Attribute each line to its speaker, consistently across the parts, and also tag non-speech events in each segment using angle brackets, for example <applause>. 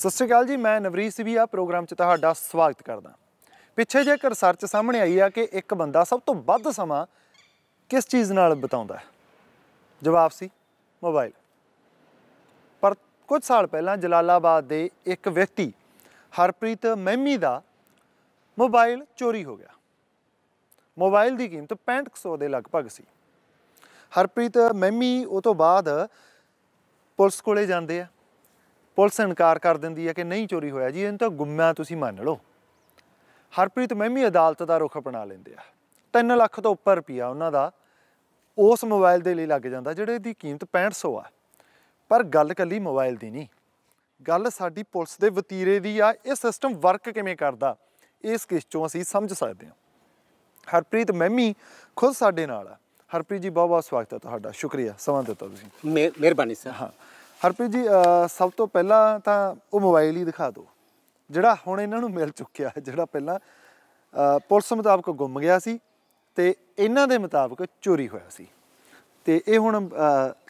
Speaker 1: ਸਤਿ ਸ਼੍ਰੀ ਅਕਾਲ ਜੀ ਮੈਂ ਨਵਰੀਤ ਆ ਪ੍ਰੋਗਰਾਮ 'ਚ ਤੁਹਾਡਾ ਸਵਾਗਤ ਕਰਦਾ ਪਿੱਛੇ ਜੇ ਰਿਸਰਚ ਸਾਹਮਣੇ ਆਈ ਆ ਕਿ ਇੱਕ ਬੰਦਾ ਸਭ ਤੋਂ ਵੱਧ ਸਮਾਂ ਕਿਸ ਚੀਜ਼ ਨਾਲ ਬਿਤਾਉਂਦਾ ਹੈ ਜਵਾਬ ਸੀ ਮੋਬਾਈਲ ਪਰ ਕੁਝ ਸਾਲ ਪਹਿਲਾਂ ਜਲਾਲਾਬਾਦ ਦੇ ਇੱਕ ਵਿਅਕਤੀ ਹਰਪ੍ਰੀਤ ਮਹਿਮੀ ਦਾ ਮੋਬਾਈਲ ਚੋਰੀ ਹੋ ਗਿਆ ਮੋਬਾਈਲ ਦੀ ਕੀਮਤ 6500 ਦੇ ਲਗਭਗ ਸੀ ਹਰਪ੍ਰੀਤ ਮਹਿਮੀ ਉਹ ਤੋਂ ਬਾਅਦ ਪੁਲਿਸ ਕੋਲੇ ਜਾਂਦੇ ਆ ਪੁਲਿਸ ਇਨਕਾਰ ਕਰ ਦਿੰਦੀ ਹੈ ਕਿ ਨਹੀਂ ਚੋਰੀ ਹੋਇਆ ਜੀ ਇਹਨਾਂ ਤਾਂ ਗੁੰਮਿਆ ਤੁਸੀਂ ਮੰਨ ਲਓ ਹਰਪ੍ਰੀਤ ਮਹਿਮੀ ਅਦਾਲਤ ਦਾ ਰੁਖ ਅਪਣਾ ਲੈਂਦੇ ਆ 3 ਲੱਖ ਤੋਂ ਉੱਪਰ ਰੁਪਿਆ ਉਹਨਾਂ ਦਾ ਉਸ ਮੋਬਾਈਲ ਦੇ ਲਈ ਲੱਗ ਜਾਂਦਾ ਜਿਹੜੇ ਦੀ ਕੀਮਤ 6500 ਆ ਪਰ ਗੱਲ ਕੱਲੀ ਮੋਬਾਈਲ ਦੀ ਨਹੀਂ ਗੱਲ ਸਾਡੀ ਪੁਲਿਸ ਦੇ ਵਤੀਰੇ ਦੀ ਆ ਇਹ ਸਿਸਟਮ ਵਰਕ ਕਿਵੇਂ ਕਰਦਾ ਇਸ ਕਿਸ ਚੋਂ ਅਸੀਂ ਸਮਝ ਸਕਦੇ ਹਾਂ ਹਰਪ੍ਰੀਤ ਮਹਿਮੀ ਖੁਦ ਸਾਡੇ ਨਾਲ ਆ ਹਰਪ੍ਰੀਤ ਜੀ ਬਹੁਤ ਬਹੁਤ ਸਵਾਗਤ ਹੈ ਤੁਹਾਡਾ ਸ਼ੁਕਰੀਆ ਸਮਾਂ ਦਿੱਤਾ ਤੁਸੀਂ ਮਿਹਰਬਾਨੀ ਸਰ ਹਾਂ ਹਰਪ੍ਰੀਤ ਜੀ ਸਭ ਤੋਂ ਪਹਿਲਾਂ ਤਾਂ ਉਹ ਮੋਬਾਈਲ ਹੀ ਦਿਖਾ ਦਿਓ ਜਿਹੜਾ ਹੁਣ ਇਹਨਾਂ ਨੂੰ ਮਿਲ ਚੁੱਕਿਆ ਜਿਹੜਾ ਪਹਿਲਾਂ ਪੁਲਿਸ ਮੁਤਾਬਕ ਗੁੰਮ ਗਿਆ ਸੀ ਤੇ ਇਹਨਾਂ ਦੇ ਮੁਤਾਬਕ ਚੋਰੀ ਹੋਇਆ ਸੀ ਤੇ
Speaker 2: ਇਹ ਹੁਣ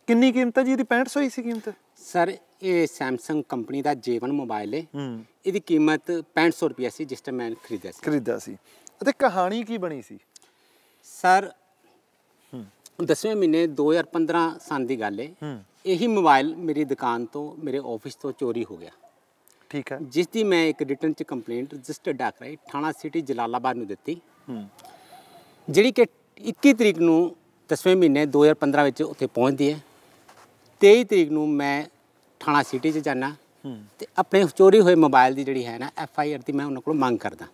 Speaker 2: ਕਿੰਨੀ ਕੀਮਤ ਹੈ ਜੀ ਇਹਦੀ 6500 ਹੀ ਸੀ ਕੀਮਤ ਸਰ ਇਹ Samsung ਕੰਪਨੀ ਦਾ ਜੀਵਨ ਮੋਬਾਈਲ ਹੈ ਇਹਦੀ ਕੀਮਤ 6500 ਰੁਪਏ ਸੀ ਜਿਸ ਟਾਈਮ ਮੈਂ ਖਰੀਦਿਆ ਸੀ ਖਰੀਦਿਆ ਸੀ ਅਤੇ ਕਹਾਣੀ ਕੀ ਬਣੀ ਸੀ ਸਰ 10ਵੇਂ ਮਹੀਨੇ 2015 ਸਾਲ ਦੀ ਗੱਲ ਹੈ ਇਹੀ ਮੋਬਾਈਲ ਮੇਰੀ ਦੁਕਾਨ ਤੋਂ ਮੇਰੇ ਆਫਿਸ ਤੋਂ ਚੋਰੀ ਹੋ ਗਿਆ ਠੀਕ ਹੈ ਜਿਸ ਦੀ ਮੈਂ ਇੱਕ ਰਿਟਰਨ ਚ ਕੰਪਲੇਂਟ ਰਜਿਸਟਰਡ ਡਾਕ ਰਹੀ ਥਾਣਾ ਸਿਟੀ ਜਲਾਲਾਬਾਦ ਨੂੰ ਦਿੱਤੀ ਹੂੰ ਜਿਹੜੀ ਕਿ 21 ਤਰੀਕ ਨੂੰ 10ਵੇਂ ਮਹੀਨੇ 2015 ਵਿੱਚ ਉੱਥੇ ਪਹੁੰਚਦੀ ਹੈ 23 ਤਰੀਕ ਨੂੰ ਮੈਂ ਥਾਣਾ ਸਿਟੀ 'ਚ ਜਾਣਾ ਤੇ ਆਪਣੇ ਚੋਰੀ ਹੋਏ ਮੋਬਾਈਲ ਦੀ ਜਿਹੜੀ ਹੈ ਨਾ ਐਫ ਆਈ ਆਰ ਦੀ ਮੈਂ ਉਹਨਾਂ ਕੋਲ ਮੰਗ ਕਰਦਾ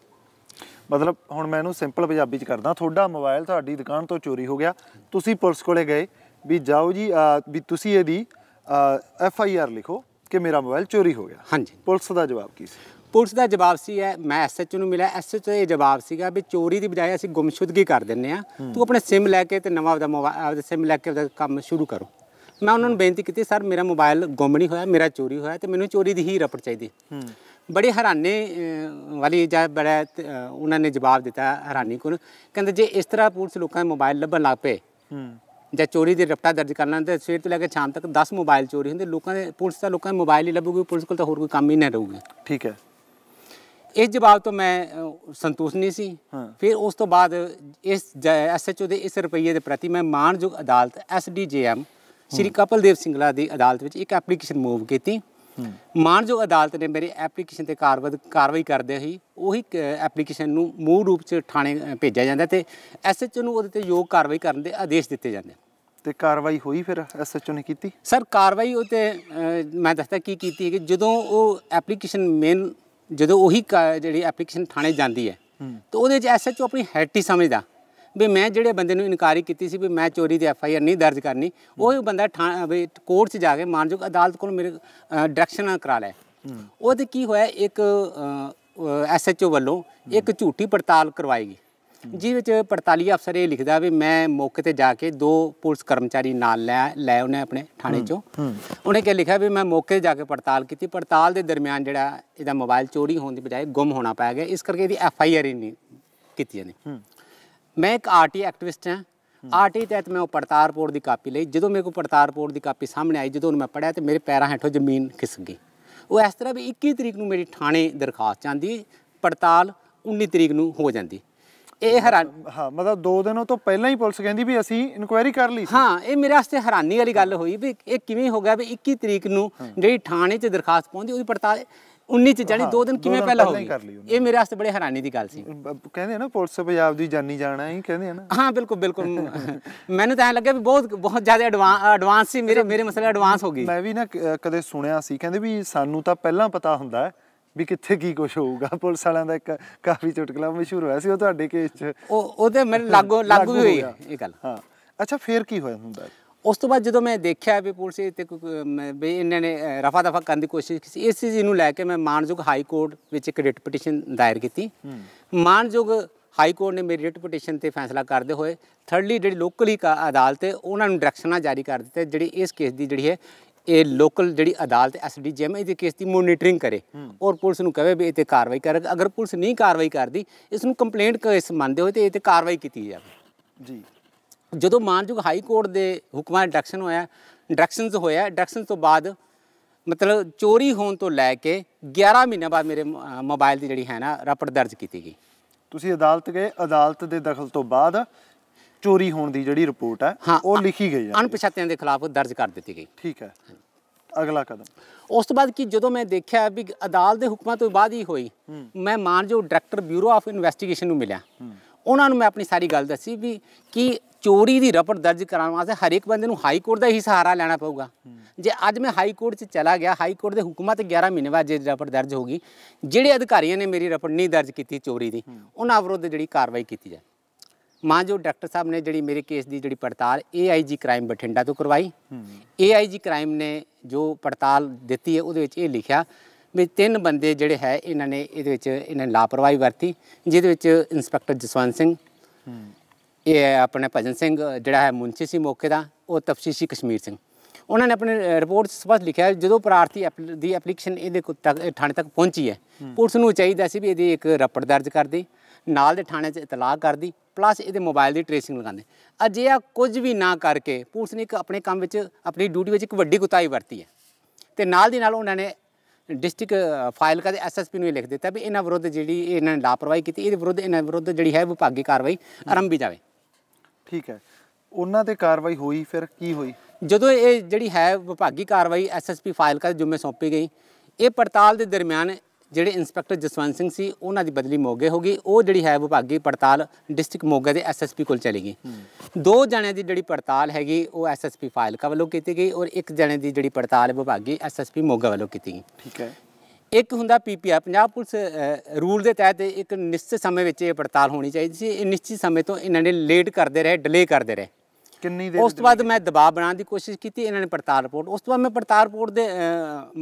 Speaker 2: ਮਤਲਬ
Speaker 1: ਹੁਣ ਮੈਂ ਇਹਨੂੰ ਸਿੰਪਲ ਪੰਜਾਬੀ 'ਚ ਕਰਦਾ ਤੁਹਾਡਾ ਮੋਬਾਈਲ ਤੁਹਾਡੀ ਦੁਕਾਨ ਤੋਂ ਚੋਰੀ ਹੋ ਗਿਆ ਤੁਸੀਂ ਪੁਲਿਸ ਕੋਲੇ ਗਏ ਵੀ ਜਾਓ ਜੀ ਵੀ ਤੁਸੀਂ ਇਹਦੀ ਐਫ ਆਈ ਆਰ ਲਿਖੋ ਕਿ ਮੇਰਾ ਮੋਬਾਈਲ ਚੋਰੀ ਹੋ
Speaker 2: ਗਿਆ ਹਾਂਜੀ ਪੁਲਿਸ ਦਾ ਜਵਾਬ ਕੀ ਸੀ ਪੁਲਿਸ ਦਾ ਜਵਾਬ ਸੀ ਹੈ ਮੈਂ ਐਸ ਐਚ ਨੂੰ ਮਿਲਿਆ ਐਸ ਦਾ ਇਹ ਜਵਾਬ ਸੀਗਾ ਵੀ ਚੋਰੀ ਦੀ ਬਜਾਏ ਅਸੀਂ ਗੁੰਮਸ਼ੁਦਗੀ ਕਰ ਦਿੰਨੇ ਆ ਤੂੰ ਆਪਣੇ ਸਿਮ ਲੈ ਕੇ ਤੇ ਨਵਾਂ ਦਾ ਮੋਬਾਈਲ ਸਿਮ ਲੈ ਕੇ ਆਪਦਾ ਕੰਮ ਸ਼ੁਰੂ ਕਰੋ ਮੈਂ ਉਹਨਾਂ ਨੂੰ ਬੇਨਤੀ ਕੀਤੀ ਸਰ ਮੇਰਾ ਮੋਬਾਈਲ ਗੁੰਮ ਨਹੀਂ ਹੋਇਆ ਮੇਰਾ ਚੋਰੀ ਹੋਇਆ ਤੇ ਮੈਨੂੰ ਚੋਰੀ ਦੀ ਹੀ ਰਿਪੋਰਟ ਚਾਹੀਦੀ ਬੜੇ ਹੈਰਾਨੇ ਵਾਲੀ ਜਾਇ ਬੜਾ ਉਹਨਾਂ ਨੇ ਜਵਾਬ ਦਿੱਤਾ ਹੈਰਾਨੀ ਕੋਲ ਕਹਿੰਦੇ ਜੇ ਇਸ ਤਰ੍ਹਾਂ ਪੁਲਿਸ ਲੋਕਾਂ ਦੇ ਮੋਬਾਈਲ ਲੱਭਣ ਲੱਗ ਪਏ ਜਾਂ ਚੋਰੀ ਦੀ ਰਿਪੋਰਟ ਦਰਜ ਕਰਨਾ ਤੇ ਸਵੇਰ ਤੋਂ ਲੈ ਕੇ ਸ਼ਾਮ ਤੱਕ 10 ਮੋਬਾਈਲ ਚੋਰੀ ਹੁੰਦੇ ਲੋਕਾਂ ਦੇ ਪੁਲਿਸ ਦਾ ਲੋਕਾਂ ਦੇ ਮੋਬਾਈਲ ਹੀ ਲੱਭੂਗੀ ਪੁਲਿਸ ਕੋਲ ਤਾਂ ਹੋਰ ਕੋਈ ਕੰਮ ਹੀ ਨਹੀਂ ਰਹੂਗਾ ਠੀਕ ਹੈ ਇਸ ਜਵਾਬ ਤੋਂ ਮੈਂ ਸੰਤੁਸ਼ਟ ਨਹੀਂ ਸੀ ਫਿਰ ਉਸ ਤੋਂ ਬਾਅਦ ਇਸ ਐਸਐਚਓ ਦੇ ਇਸ ਰੁਪਈਏ ਦੇ ਪ੍ਰਤੀ ਮੈਂ ਮਾਨਯੋਗ ਅਦਾਲਤ ਐਸਡੀਜੀਐਮ ਸ਼੍ਰੀ ਕਪਲਦੇਵ ਸਿੰਗਲਾ ਦੀ ਅਦਾਲਤ ਵਿੱਚ ਇੱਕ ਐਪਲੀਕੇਸ਼ਨ ਮੂਵ ਕੀਤੀ ਮਾਨਯੋਗ ਅਦਾਲਤ ਨੇ ਮੇਰੀ ਐਪਲੀਕੇਸ਼ਨ ਤੇ ਕਾਰਵਾਈ ਕਰਦੇ ਹੀ ਉਹੀ ਐਪਲੀਕੇਸ਼ਨ ਨੂੰ ਮੂਲ ਰੂਪ ਚ ਥਾਣੇ ਭੇਜਿਆ ਜਾਂਦਾ ਤੇ ਐਸਐਚਓ ਨੂੰ ਉਹਦੇ ਤੇ ਯੋਗ ਕਾਰਵਾਈ ਕਰਨ ਦੇ ਆਦੇਸ਼ ਦਿੱਤੇ ਜਾਂਦੇ ਤੇ ਕਾਰਵਾਈ ਹੋਈ ਫਿਰ ਐਸਐਚਓ ਨੇ ਕੀਤੀ ਸਰ ਕਾਰਵਾਈ ਉਹ ਤੇ ਮੈਂ ਦੱਸਦਾ ਕੀ ਕੀਤੀ ਹੈ ਕਿ ਜਦੋਂ ਉਹ ਐਪਲੀਕੇਸ਼ਨ ਮੇਨ ਜਦੋਂ ਉਹੀ ਜਿਹੜੀ ਐਪਲੀਕੇਸ਼ਨ ਥਾਣੇ ਜਾਂਦੀ ਹੈ ਤਾਂ ਉਹਦੇ ਚ ਐਸਐਚਓ ਆਪਣੀ ਹੈਟੀ ਸਮਝਦਾ ਵੀ ਮੈਂ ਜਿਹੜੇ ਬੰਦੇ ਨੂੰ ਇਨਕਾਰੀ ਕੀਤੀ ਸੀ ਵੀ ਮੈਂ ਚੋਰੀ ਦੀ ਐਫ ਆਈ ਆਰ ਨਹੀਂ ਦਰਜ ਕਰਨੀ ਉਹ ਬੰਦਾ ਕੋਰਟ 'ਚ ਜਾ ਕੇ ਮਾਨਯੋਗ ਅਦਾਲਤ ਕੋਲ ਮੇਰੇ ਡਾਇਰੈਕਸ਼ਨ ਕਰਾ ਲੈ ਉਹਦੇ ਕੀ ਹੋਇਆ ਇੱਕ ਐਸਐਚਓ ਵੱਲੋਂ ਇੱਕ ਝੂਠੀ ਪੜਤਾਲ ਕਰਵਾਈ ਗਈ ਜੀ ਵਿੱਚ ਪੜਤਾਲੀ ਅਫਸਰ ਇਹ ਲਿਖਦਾ ਵੀ ਮੈਂ ਮੌਕੇ ਤੇ ਜਾ ਕੇ ਦੋ ਪੁਲਿਸ ਕਰਮਚਾਰੀ ਨਾਲ ਲੈ ਲੈ ਉਹਨੇ ਆਪਣੇ ਥਾਣੇ ਚੋਂ ਉਹਨੇ ਕਿਹਾ ਲਿਖਿਆ ਵੀ ਮੈਂ ਮੌਕੇ ਜਾ ਕੇ ਪੜਤਾਲ ਕੀਤੀ ਪੜਤਾਲ ਦੇ ਦਰਮਿਆਨ ਜਿਹੜਾ ਇਹਦਾ ਮੋਬਾਈਲ ਚੋਰੀ ਹੋਣ ਦੀ ਬਜਾਏ ਗੁੰਮ ਹੋਣਾ ਪੈ ਗਿਆ ਇਸ ਕਰਕੇ ਇਹਦੀ ਐਫ ਆਈ ਆਰ ਹੀ ਨਹੀਂ ਕੀਤੀ ਜਾਂਦੀ ਮੈਂ ਇੱਕ ਆਰਟੀ ਐਕਟਿਵਿਸਟ ਹਾਂ ਆਰਟੀ ਤਹਿਤ ਮੈਂ ਉਹ ਰਿਪੋਰਟ ਦੀ ਕਾਪੀ ਲਈ ਜਦੋਂ ਮੇਰੇ ਕੋਲ ਰਿਪੋਰਟ ਦੀ ਕਾਪੀ ਸਾਹਮਣੇ ਆਈ ਜਦੋਂ ਮੈਂ ਪੜਿਆ ਤੇ ਮੇਰੇ ਪੈਰਾਂ ਹੇਠੋਂ ਜ਼ਮੀਨ ਖਿਸਕ ਗਈ ਉਹ ਇਸ ਤਰ੍ਹਾਂ ਵੀ 21 ਤਰੀਕ ਨੂੰ ਮੇਰੀ ਥਾਣੇ ਦਰਖਾਸਤ ਜਾਂਦੀ ਪੜਤਾਲ 19 ਤਰੀਕ ਨੂੰ ਹੋ ਜਾਂਦੀ ਇਹ ਹੈਰਾਨ ਹਾਂ ਮਤਲਬ 2 ਦਿਨੋਂ ਤੋਂ ਪਹਿਲਾਂ ਹੀ ਪੁਲਿਸ ਕਹਿੰਦੀ ਵੀ ਅਸੀਂ ਇਨਕੁਆਇਰੀ ਕਰ ਲਈ ਸੀ ਹਾਂ ਇਹ ਮੇਰੇ ਵਾਸਤੇ ਹੈਰਾਨੀ ਵਾਲੀ ਗੱਲ ਹੋਈ ਵੀ ਇਹ ਕਿਵੇਂ ਹੋ ਗਿਆ ਵੀ 21 ਤਰੀਕ ਨੂੰ ਜਿਹੜੀ ਥਾਣੇ 'ਚ ਦਰਖਾਸਤ ਪਹੁੰਚਦੀ ਉਹਦੀ ਪੜਤਾਲ 19 ਚ ਜਾਨੀ 2 ਦਿਨ ਕਿਵੇਂ ਪਹਿਲਾਂ ਹੋ ਗਈ ਇਹ ਮੇਰੇ ਵਾਸਤੇ ਬੜੇ ਹੈਰਾਨੀ ਦੀ ਗੱਲ ਸੀ ਕਹਿੰਦੇ ਆ ਨਾ ਪੁਲਿਸ ਪੰਜਾਬ ਦੀ ਜਾਨੀ ਜਾਣਾ ਹੀ ਕਹਿੰਦੇ ਆ ਨਾ ਹਾਂ ਬਿਲਕੁਲ ਬਿਲਕੁਲ <laughs> ਮੈਨੂੰ ਤਾਂ ਐ ਲੱਗਿਆ ਵੀ ਬਹੁਤ ਬਹੁਤ ਜ਼ਿਆਦਾ ਐਡਵਾਂਸ ਸੀ ਮੇਰੇ ਮੇਰੇ ਮਸਲੇ ਐਡਵਾਂਸ ਹੋ ਗਈ
Speaker 1: ਮੈਂ ਵੀ ਨਾ ਕਦੇ ਸੁਣਿਆ ਸੀ ਕਹਿੰਦੇ ਵੀ ਸਾਨੂੰ ਤਾਂ ਪਹਿਲਾਂ ਪਤਾ ਹੁੰਦਾ ਹੈ ਵੀ ਕਿੱਥੇ ਕੀ ਕੁਝ ਹੋਊਗਾ ਪੁਲਿਸ ਵਾਲਿਆਂ ਦਾ ਇੱਕ ਕਾਫੀ ਚੁਟਕਲਾ ਮਸ਼ਹੂਰ ਹੋਇਆ ਸੀ ਉਹ
Speaker 2: ਤੁਹਾਡੇ ਕੇਸ 'ਚ ਉਹ ਉਹਦੇ ਮੇਰੇ ਲਾਗੂ ਲਾਗੂ ਹੋਈ ਇਹ ਗੱਲ ਹਾਂ ਅੱਛਾ ਫੇਰ ਕੀ ਹੋਇਆ ਹੁੰਦਾ ਉਸ ਤੋਂ ਬਾਅਦ ਜਦੋਂ ਮੈਂ ਦੇਖਿਆ ਵੀ ਪੁਲਿਸ ਤੇ ਵੀ ਇਹਨਾਂ ਨੇ ਰਫਾ ਦਫਾ ਕਰਨ ਦੀ ਕੋਸ਼ਿਸ਼ ਕੀਤੀ ਇਸ ਚੀਜ਼ ਨੂੰ ਲੈ ਕੇ ਮੈਂ ਮਾਨਯੋਗ ਹਾਈ ਕੋਰਟ ਵਿੱਚ ਇੱਕ ਰਿਟ ਪਟੀਸ਼ਨ ਦਾਇਰ ਕੀਤੀ ਮਾਨਯੋਗ ਹਾਈ ਕੋਰਟ ਨੇ ਮੇਰੀ ਰਿਟ ਪਟੀਸ਼ਨ ਤੇ ਫੈਸਲਾ ਕਰਦੇ ਹੋਏ ਥਰਡਲੀ ਜਿਹੜੀ ਲੋਕਲ ਹੀ ਅਦਾਲਤ ਹੈ ਉਹਨਾਂ ਨੂੰ ਡਾਇਰੈਕਸ਼ਨਾਂ ਜਾਰੀ ਕਰ ਦਿੱਤੇ ਜਿਹੜੀ ਇਸ ਕੇਸ ਦੀ ਜਿਹੜੀ ਹੈ ਇਹ ਲੋਕਲ ਜਿਹੜੀ ਅਦਾਲਤ ਐਸਡੀਜੀਐਮ ਇਹਦੇ ਕੇਸ ਦੀ ਮੋਨੀਟਰਿੰਗ ਕਰੇ ਔਰ ਪੁਲਿਸ ਨੂੰ ਕਹੇ ਵੀ ਇਹ ਤੇ ਕਾਰਵਾਈ ਕਰੇ ਅਗਰ ਪੁਲਿਸ ਨਹੀਂ ਕਾਰਵਾਈ ਕਰਦੀ ਇਸ ਨੂੰ ਕੰਪਲੇਂਟ ਕੇਸ ਮੰਨਦੇ ਹੋਏ ਤੇ ਇਹ ਤੇ ਕਾਰਵਾਈ ਕੀਤੀ ਜਾਵੇ ਜੀ ਜਦੋਂ ਮਾਨਯੋਗ ਹਾਈ ਕੋਰਟ ਦੇ ਹੁਕਮਾਂ ਡਾਇਰੈਕਸ਼ਨ ਹੋਇਆ ਡਾਇਰੈਕਸ਼ਨਸ ਹੋਇਆ ਡਾਇਰੈਕਸ਼ਨ ਤੋਂ ਬਾਅਦ ਮਤਲਬ ਚੋਰੀ ਹੋਣ ਤੋਂ ਲੈ ਕੇ 11 ਮਹੀਨੇ ਬਾਅਦ ਮੇਰੇ ਮੋਬਾਈਲ ਦੀ ਜਿਹੜੀ ਹੈ ਨਾ ਰਪੜ ਦਰਜ ਕੀਤੀ ਗਈ ਤੁਸੀਂ ਅਦਾਲਤ
Speaker 1: ਗਏ ਅਦਾਲਤ ਦੇ ਦਖਲ ਤੋਂ ਬਾਅਦ ਚੋਰੀ ਹੋਣ ਦੀ ਜਿਹੜੀ ਰਿਪੋਰਟ ਹੈ ਉਹ ਲਿਖੀ ਗਈ ਹੈ
Speaker 2: ਅਣਪਛਾਤਿਆਂ ਦੇ ਖਿਲਾਫ ਦਰਜ ਕਰ ਦਿੱਤੀ ਗਈ ਠੀਕ ਹੈ ਅਗਲਾ ਕਦਮ ਉਸ ਤੋਂ ਬਾਅਦ ਕੀ ਜਦੋਂ ਮੈਂ ਦੇਖਿਆ ਵੀ ਅਦਾਲਤ ਦੇ ਹੁਕਮਾਂ ਤੋਂ ਬਾਅਦ ਹੀ ਹੋਈ ਮੈਂ ਮਾਨਜੋ ਡਾਇਰੈਕਟਰ ਬਿਊਰੋ ਆਫ ਇਨਵੈਸਟੀਗੇਸ਼ਨ ਨੂੰ ਮਿਲਿਆ ਉਹਨਾਂ ਨੂੰ ਮੈਂ ਆਪਣੀ ਸਾਰੀ ਗੱਲ ਦੱਸੀ ਵੀ ਕਿ ਚੋਰੀ ਦੀ ਰਿਪੋਰਟ ਦਰਜ ਕਰਾਉਣ ਵਾਸਤੇ ਹਰ ਇੱਕ ਬੰਦੇ ਨੂੰ ਹਾਈ ਕੋਰਟ ਦਾ ਹੀ ਸਹਾਰਾ ਲੈਣਾ ਪਊਗਾ ਜੇ ਅੱਜ ਮੈਂ ਹਾਈ ਕੋਰਟ 'ਚ ਚਲਾ ਗਿਆ ਹਾਈ ਕੋਰਟ ਦੇ ਹੁਕਮਾਂ ਤੇ 11 ਮਹੀਨੇ ਬਾਅਦ ਜੇ ਰਿਪੋਰਟ ਦਰਜ ਹੋਗੀ ਜਿਹੜੇ ਅਧਿਕਾਰੀਆਂ ਨੇ ਮੇਰੀ ਰਿਪੋਰਟ ਨਹੀਂ ਦਰਜ ਕੀਤੀ ਚੋਰੀ ਦੀ ਉਹਨਾਂ ਵਿਰੁੱਧ ਜਿਹੜੀ ਕਾਰਵਾਈ ਕੀਤੀ ਜਾਏ ਮਾਂ ਜੋ ਡਾਕਟਰ ਸਾਹਿਬ ਨੇ ਜਿਹੜੀ ਮੇਰੇ ਕੇਸ ਦੀ ਜਿਹੜੀ ਪੜਤਾਲ ਏਆਈਜੀ ਕ੍ਰਾਈਮ ਬਠਿੰਡਾ ਤੋਂ ਕਰਵਾਈ ਏਆਈਜੀ ਕ੍ਰਾਈਮ ਨੇ ਜੋ ਪੜਤਾਲ ਦਿੱਤੀ ਹੈ ਉਹਦੇ ਵਿੱਚ ਇਹ ਲਿਖਿਆ ਵੀ ਤਿੰਨ ਬੰਦੇ ਜਿਹੜੇ ਹੈ ਇਹਨਾਂ ਨੇ ਇਹਦੇ ਵਿੱਚ ਇਹਨਾਂ ਲਾਪਰਵਾਹੀ ਵਰਤੀ ਜਿਹਦੇ ਵਿੱਚ ਇੰਸਪੈਕਟਰ ਜਸਵੰਤ ਸਿੰਘ ਇਹ ਆਪਣੇ ਭਜਨ ਸਿੰਘ ਜਿਹੜਾ ਹੈ ਮੁਨਸੀ ਸੀ ਮੌਕੇ ਦਾ ਉਹ ਤਫਸੀਸ਼ੀ ਕਸ਼ਮੀਰ ਸਿੰਘ ਉਹਨਾਂ ਨੇ ਆਪਣੇ ਰਿਪੋਰਟ ਸਪਸ਼ਟ ਲਿਖਿਆ ਜਦੋਂ ਪ੍ਰਾਰਥੀ ਦੀ ਐਪਲੀਕੇਸ਼ਨ ਇਹਦੇ ਥਾਣੇ ਤੱਕ ਪਹੁੰਚੀ ਹੈ ਪੁਲਿਸ ਨੂੰ ਚਾਹੀਦਾ ਸੀ ਵੀ ਇਹਦੀ ਇੱਕ ਰਪੜ ਦਰਜ ਕਰ ਦੇ ਨਾਲ ਦੇ ਥਾਣੇ 'ਚ ਇਤਲਾਹ ਕਰ ਦੇ ਪਲੱਸ ਇਹਦੇ ਮੋਬਾਈਲ ਦੀ ਟ੍ਰੇਸਿੰਗ ਲਗਾਉਂਦੇ ਅਜਿਹਾ ਕੁਝ ਵੀ ਨਾ ਕਰਕੇ ਪੁਲਿਸ ਨੇ ਇੱਕ ਆਪਣੇ ਕੰਮ ਵਿੱਚ ਆਪਣੀ ਡਿਊਟੀ ਵਿੱਚ ਇੱਕ ਵੱਡੀ ਕੁਤਾਈ ਵਰਤੀ ਹੈ ਤੇ ਨਾਲ ਦੀ ਨਾਲ ਉਹਨਾਂ ਨੇ ਡਿਸਟ੍ਰਿਕਟ ਫਾਈਲ ਕਰਦੇ ਐਸਐਸਪੀ ਨੂੰ ਇਹ ਲਿਖ ਦਿੱਤਾ ਵੀ ਇਹਨਾਂ ਵਿਰੁੱਧ ਜਿਹੜੀ ਇਹਨਾਂ ਨੇ ਲਾਪਰਵਾਹੀ ਕੀਤੀ ਇਹਦੇ ਵਿਰੁੱਧ ਇਹਨਾਂ ਵਿਰੁੱਧ ਜਿਹੜੀ ਹੈ ਵਿਭਾਗੀ ਕਾਰਵਾਈ ਆਰੰਭੀ ਜਾਵੇ ਠੀਕ ਹੈ ਉਹਨਾਂ ਤੇ ਕਾਰਵਾਈ ਹੋਈ ਫਿਰ ਕੀ ਹੋਈ ਜਦੋਂ ਇਹ ਜਿਹੜੀ ਹੈ ਵਿਭਾਗੀ ਕਾਰਵਾਈ ਐਸਐਸਪੀ ਫਾਈਲ ਕਰ ਜੁਮੇ ਸੌਂਪੀ ਗਈ ਇਹ ਪੜਤਾਲ ਦੇ ਦਰਮਿਆਨ ਜਿਹੜੇ ਇਨਸਪੈਕਟਰ ਜਸਵੰਤ ਸਿੰਘ ਸੀ ਉਹਨਾਂ ਦੀ ਬਦਲੀ ਮੋਗੇ ਹੋ ਗਈ ਉਹ ਜਿਹੜੀ ਹੈ ਵਿਭਾਗੀ ਪੜਤਾਲ ਡਿਸਟ੍ਰਿਕਟ ਮੋਗੇ ਦੇ ਐਸਐਸਪੀ ਕੋਲ ਚਲੀ ਗਈ ਦੋ ਜਣਿਆਂ ਦੀ ਜਿਹੜੀ ਪੜਤਾਲ ਹੈਗੀ ਉਹ ਐਸਐਸਪੀ ਫਾਈਲ ਕਾ ਵੱਲੋਂ ਕੀਤੀ ਗਈ ਔਰ ਇੱਕ ਜਣੇ ਦੀ ਜਿਹੜੀ ਪੜਤਾਲ ਵਿਭਾਗੀ ਐਸਐਸਪੀ ਮੋਗਾ ਵੱਲੋਂ ਕੀਤੀ ਗਈ ਠੀਕ ਹੈ ਇੱਕ ਹੁੰਦਾ ਪੀਪੀਆ ਪੰਜਾਬ ਪੁਲਿਸ ਰੂਲ ਦੇ ਤਹਿਤ ਇੱਕ ਨਿਸ਼ਚਿਤ ਸਮੇਂ ਵਿੱਚ ਇਹ ਪੜਤਾਲ ਹੋਣੀ ਚਾਹੀਦੀ ਸੀ ਇਹ ਨਿਸ਼ਚਿਤ ਸਮੇਂ ਤੋਂ ਇਹਨਾਂ ਨੇ ਲੇਟ ਕਰਦੇ ਰਹੇ ਡਿਲੇ ਕਰਦੇ ਰਹੇ ਕਿੰਨੀ ਦੇਰ ਉਸ ਤੋਂ ਬਾਅਦ ਮੈਂ ਦਬਾਅ ਬਣਾਉਣ ਦੀ ਕੋਸ਼ਿਸ਼ ਕੀਤੀ ਇਹਨਾਂ ਨੇ ਪੜਤਾਲ ਰਿਪੋਰਟ ਉਸ ਤੋਂ ਬਾਅਦ ਮੈਂ ਪੜਤਾਲ ਰਿਪੋਰਟ ਦੇ